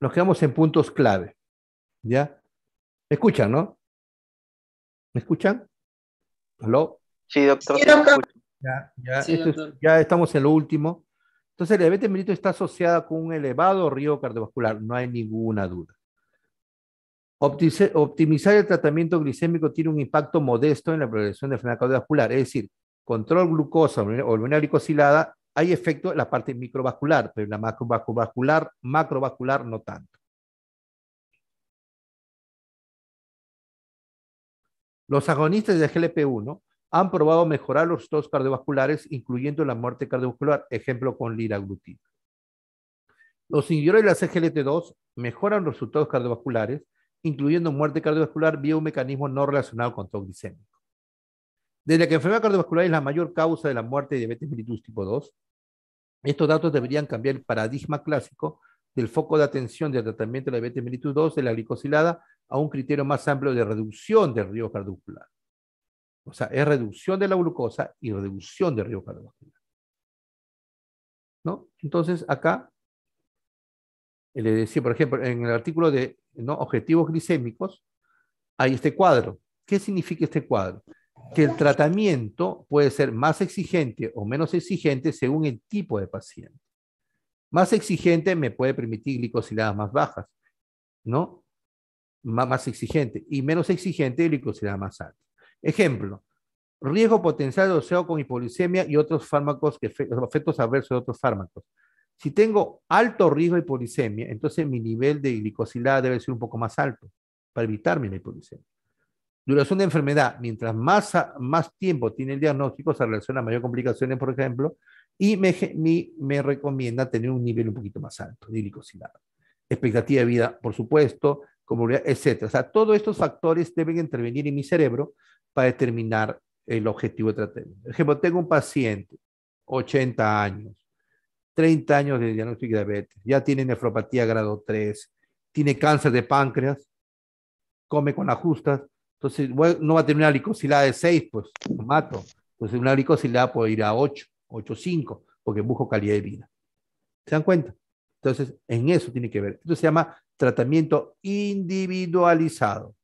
nos quedamos en puntos clave. ¿Ya? ¿Me escuchan, no? ¿Me escuchan? ¿Aló? Sí, doctor. Ya, estamos en lo último. Entonces, la diabetes mellitus está asociada con un elevado riesgo cardiovascular, no hay ninguna duda. optimizar el tratamiento glicémico tiene un impacto modesto en la progresión de enfermedad cardiovascular, es decir, control glucosa o glicosilada hay efecto en la parte microvascular, pero en la macrovascular, macrovascular no tanto. Los agonistas de GLP-1 han probado mejorar los resultados cardiovasculares, incluyendo la muerte cardiovascular, ejemplo con liraglutina. Los inhibidores de la CGLT2 mejoran los resultados cardiovasculares, incluyendo muerte cardiovascular vía un mecanismo no relacionado con toxicemia. Desde que enfermedad cardiovascular es la mayor causa de la muerte de diabetes mellitus tipo 2, estos datos deberían cambiar el paradigma clásico del foco de atención del tratamiento de la diabetes mellitus 2 de la glicosilada a un criterio más amplio de reducción del riesgo cardiovascular. O sea, es reducción de la glucosa y reducción del riesgo cardiovascular. ¿No? Entonces, acá le decía, por ejemplo, en el artículo de ¿no? objetivos glicémicos, hay este cuadro. ¿Qué significa este cuadro? que el tratamiento puede ser más exigente o menos exigente según el tipo de paciente. Más exigente me puede permitir glicosiladas más bajas, ¿no? más exigente y menos exigente glicosilada más alta. Ejemplo, riesgo potencial de oseo con hipoglucemia y otros fármacos, que efectos adversos de otros fármacos. Si tengo alto riesgo de hipoglucemia, entonces mi nivel de glicosilada debe ser un poco más alto para evitarme la hipoglucemia. Duración de enfermedad. Mientras más, más tiempo tiene el diagnóstico, se relaciona a mayor complicaciones, por ejemplo, y me, me, recomienda tener un nivel un poquito más alto de glicosilada. Expectativa de vida, por supuesto, como etc. O sea, todos estos factores deben intervenir en mi cerebro para determinar el objetivo de tratamiento. Por ejemplo, tengo un paciente, 80 años, 30 años de diagnóstico de diabetes, ya tiene nefropatía grado 3, tiene cáncer de páncreas, come con ajustas, entonces, no va a tener una glicosilada de 6, pues lo mato. Entonces, una glicosilada puede ir a 8, 8, 5, porque busco calidad de vida. ¿Se dan cuenta? Entonces, en eso tiene que ver. Esto se llama tratamiento individualizado.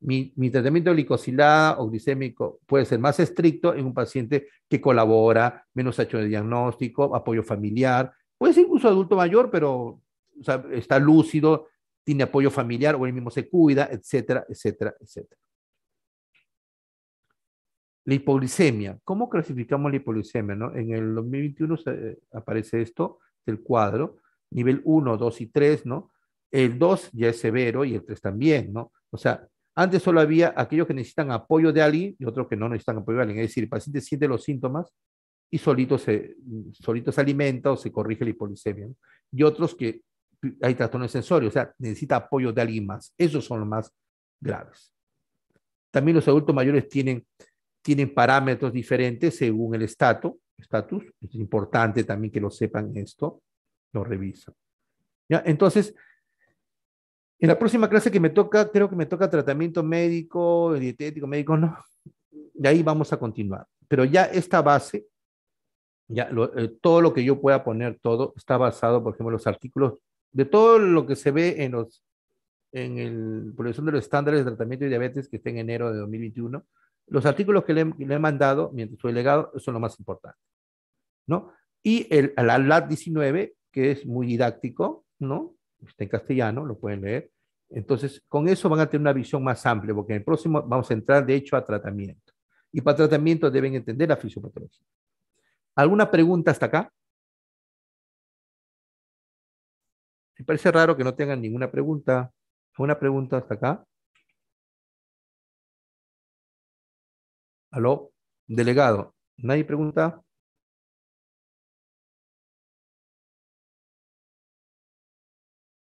Mi, tratamiento de glicosilada o glicémico puede ser más estricto en un paciente que colabora, menos hecho de diagnóstico, apoyo familiar, puede ser incluso adulto mayor, pero está lúcido, tiene apoyo familiar o él mismo se cuida, etcétera, etcétera, etcétera. La hipoglicemia. ¿Cómo clasificamos la hipoglicemia? No? En el 2021 eh, aparece esto del cuadro, nivel 1, 2 y 3, ¿no? El 2 ya es severo y el 3 también, ¿no? O sea, antes solo había aquellos que necesitan apoyo de alguien y otros que no necesitan apoyo de alguien. Es decir, el paciente siente los síntomas y solito se, alimenta o se corrige la hipoglicemia. Y otros que hay trastornos sensorios, o sea, necesita apoyo de alguien más. Esos son los más graves. También los adultos mayores tienen tienen parámetros diferentes según el estatus. Es importante también que lo sepan esto. Lo revisan. ¿Ya? Entonces, en la próxima clase que me toca, creo que me toca tratamiento médico, dietético, médico, no. De ahí vamos a continuar. Pero ya esta base, ya eh, todo lo que yo pueda poner, todo está basado, por ejemplo, en los artículos, de todo lo que se ve en los en el de los estándares de tratamiento de diabetes que está en enero de 2021, los artículos que le, he mandado mientras estoy legado son lo más importante. ¿no? Y el, ALAT 19, que es muy didáctico, ¿no? está en castellano, lo pueden leer. Entonces, con eso van a tener una visión más amplia, porque en el próximo vamos a entrar, de hecho, a tratamiento. Y para tratamiento deben entender la fisiopatología. ¿Alguna pregunta hasta acá? Me parece raro que no tengan ninguna pregunta. ¿Una pregunta hasta acá? Aló, delegado, ¿nadie pregunta?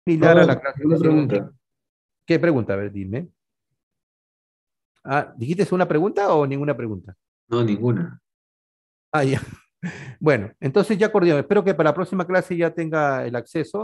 la ¿Qué pregunta? A ver, dime. Ah, ¿Dijiste una pregunta o ninguna pregunta? No, ninguna. Ah, ya. [LAUGHS] Bueno, entonces ya acordé. Espero que para la próxima clase ya tenga el acceso.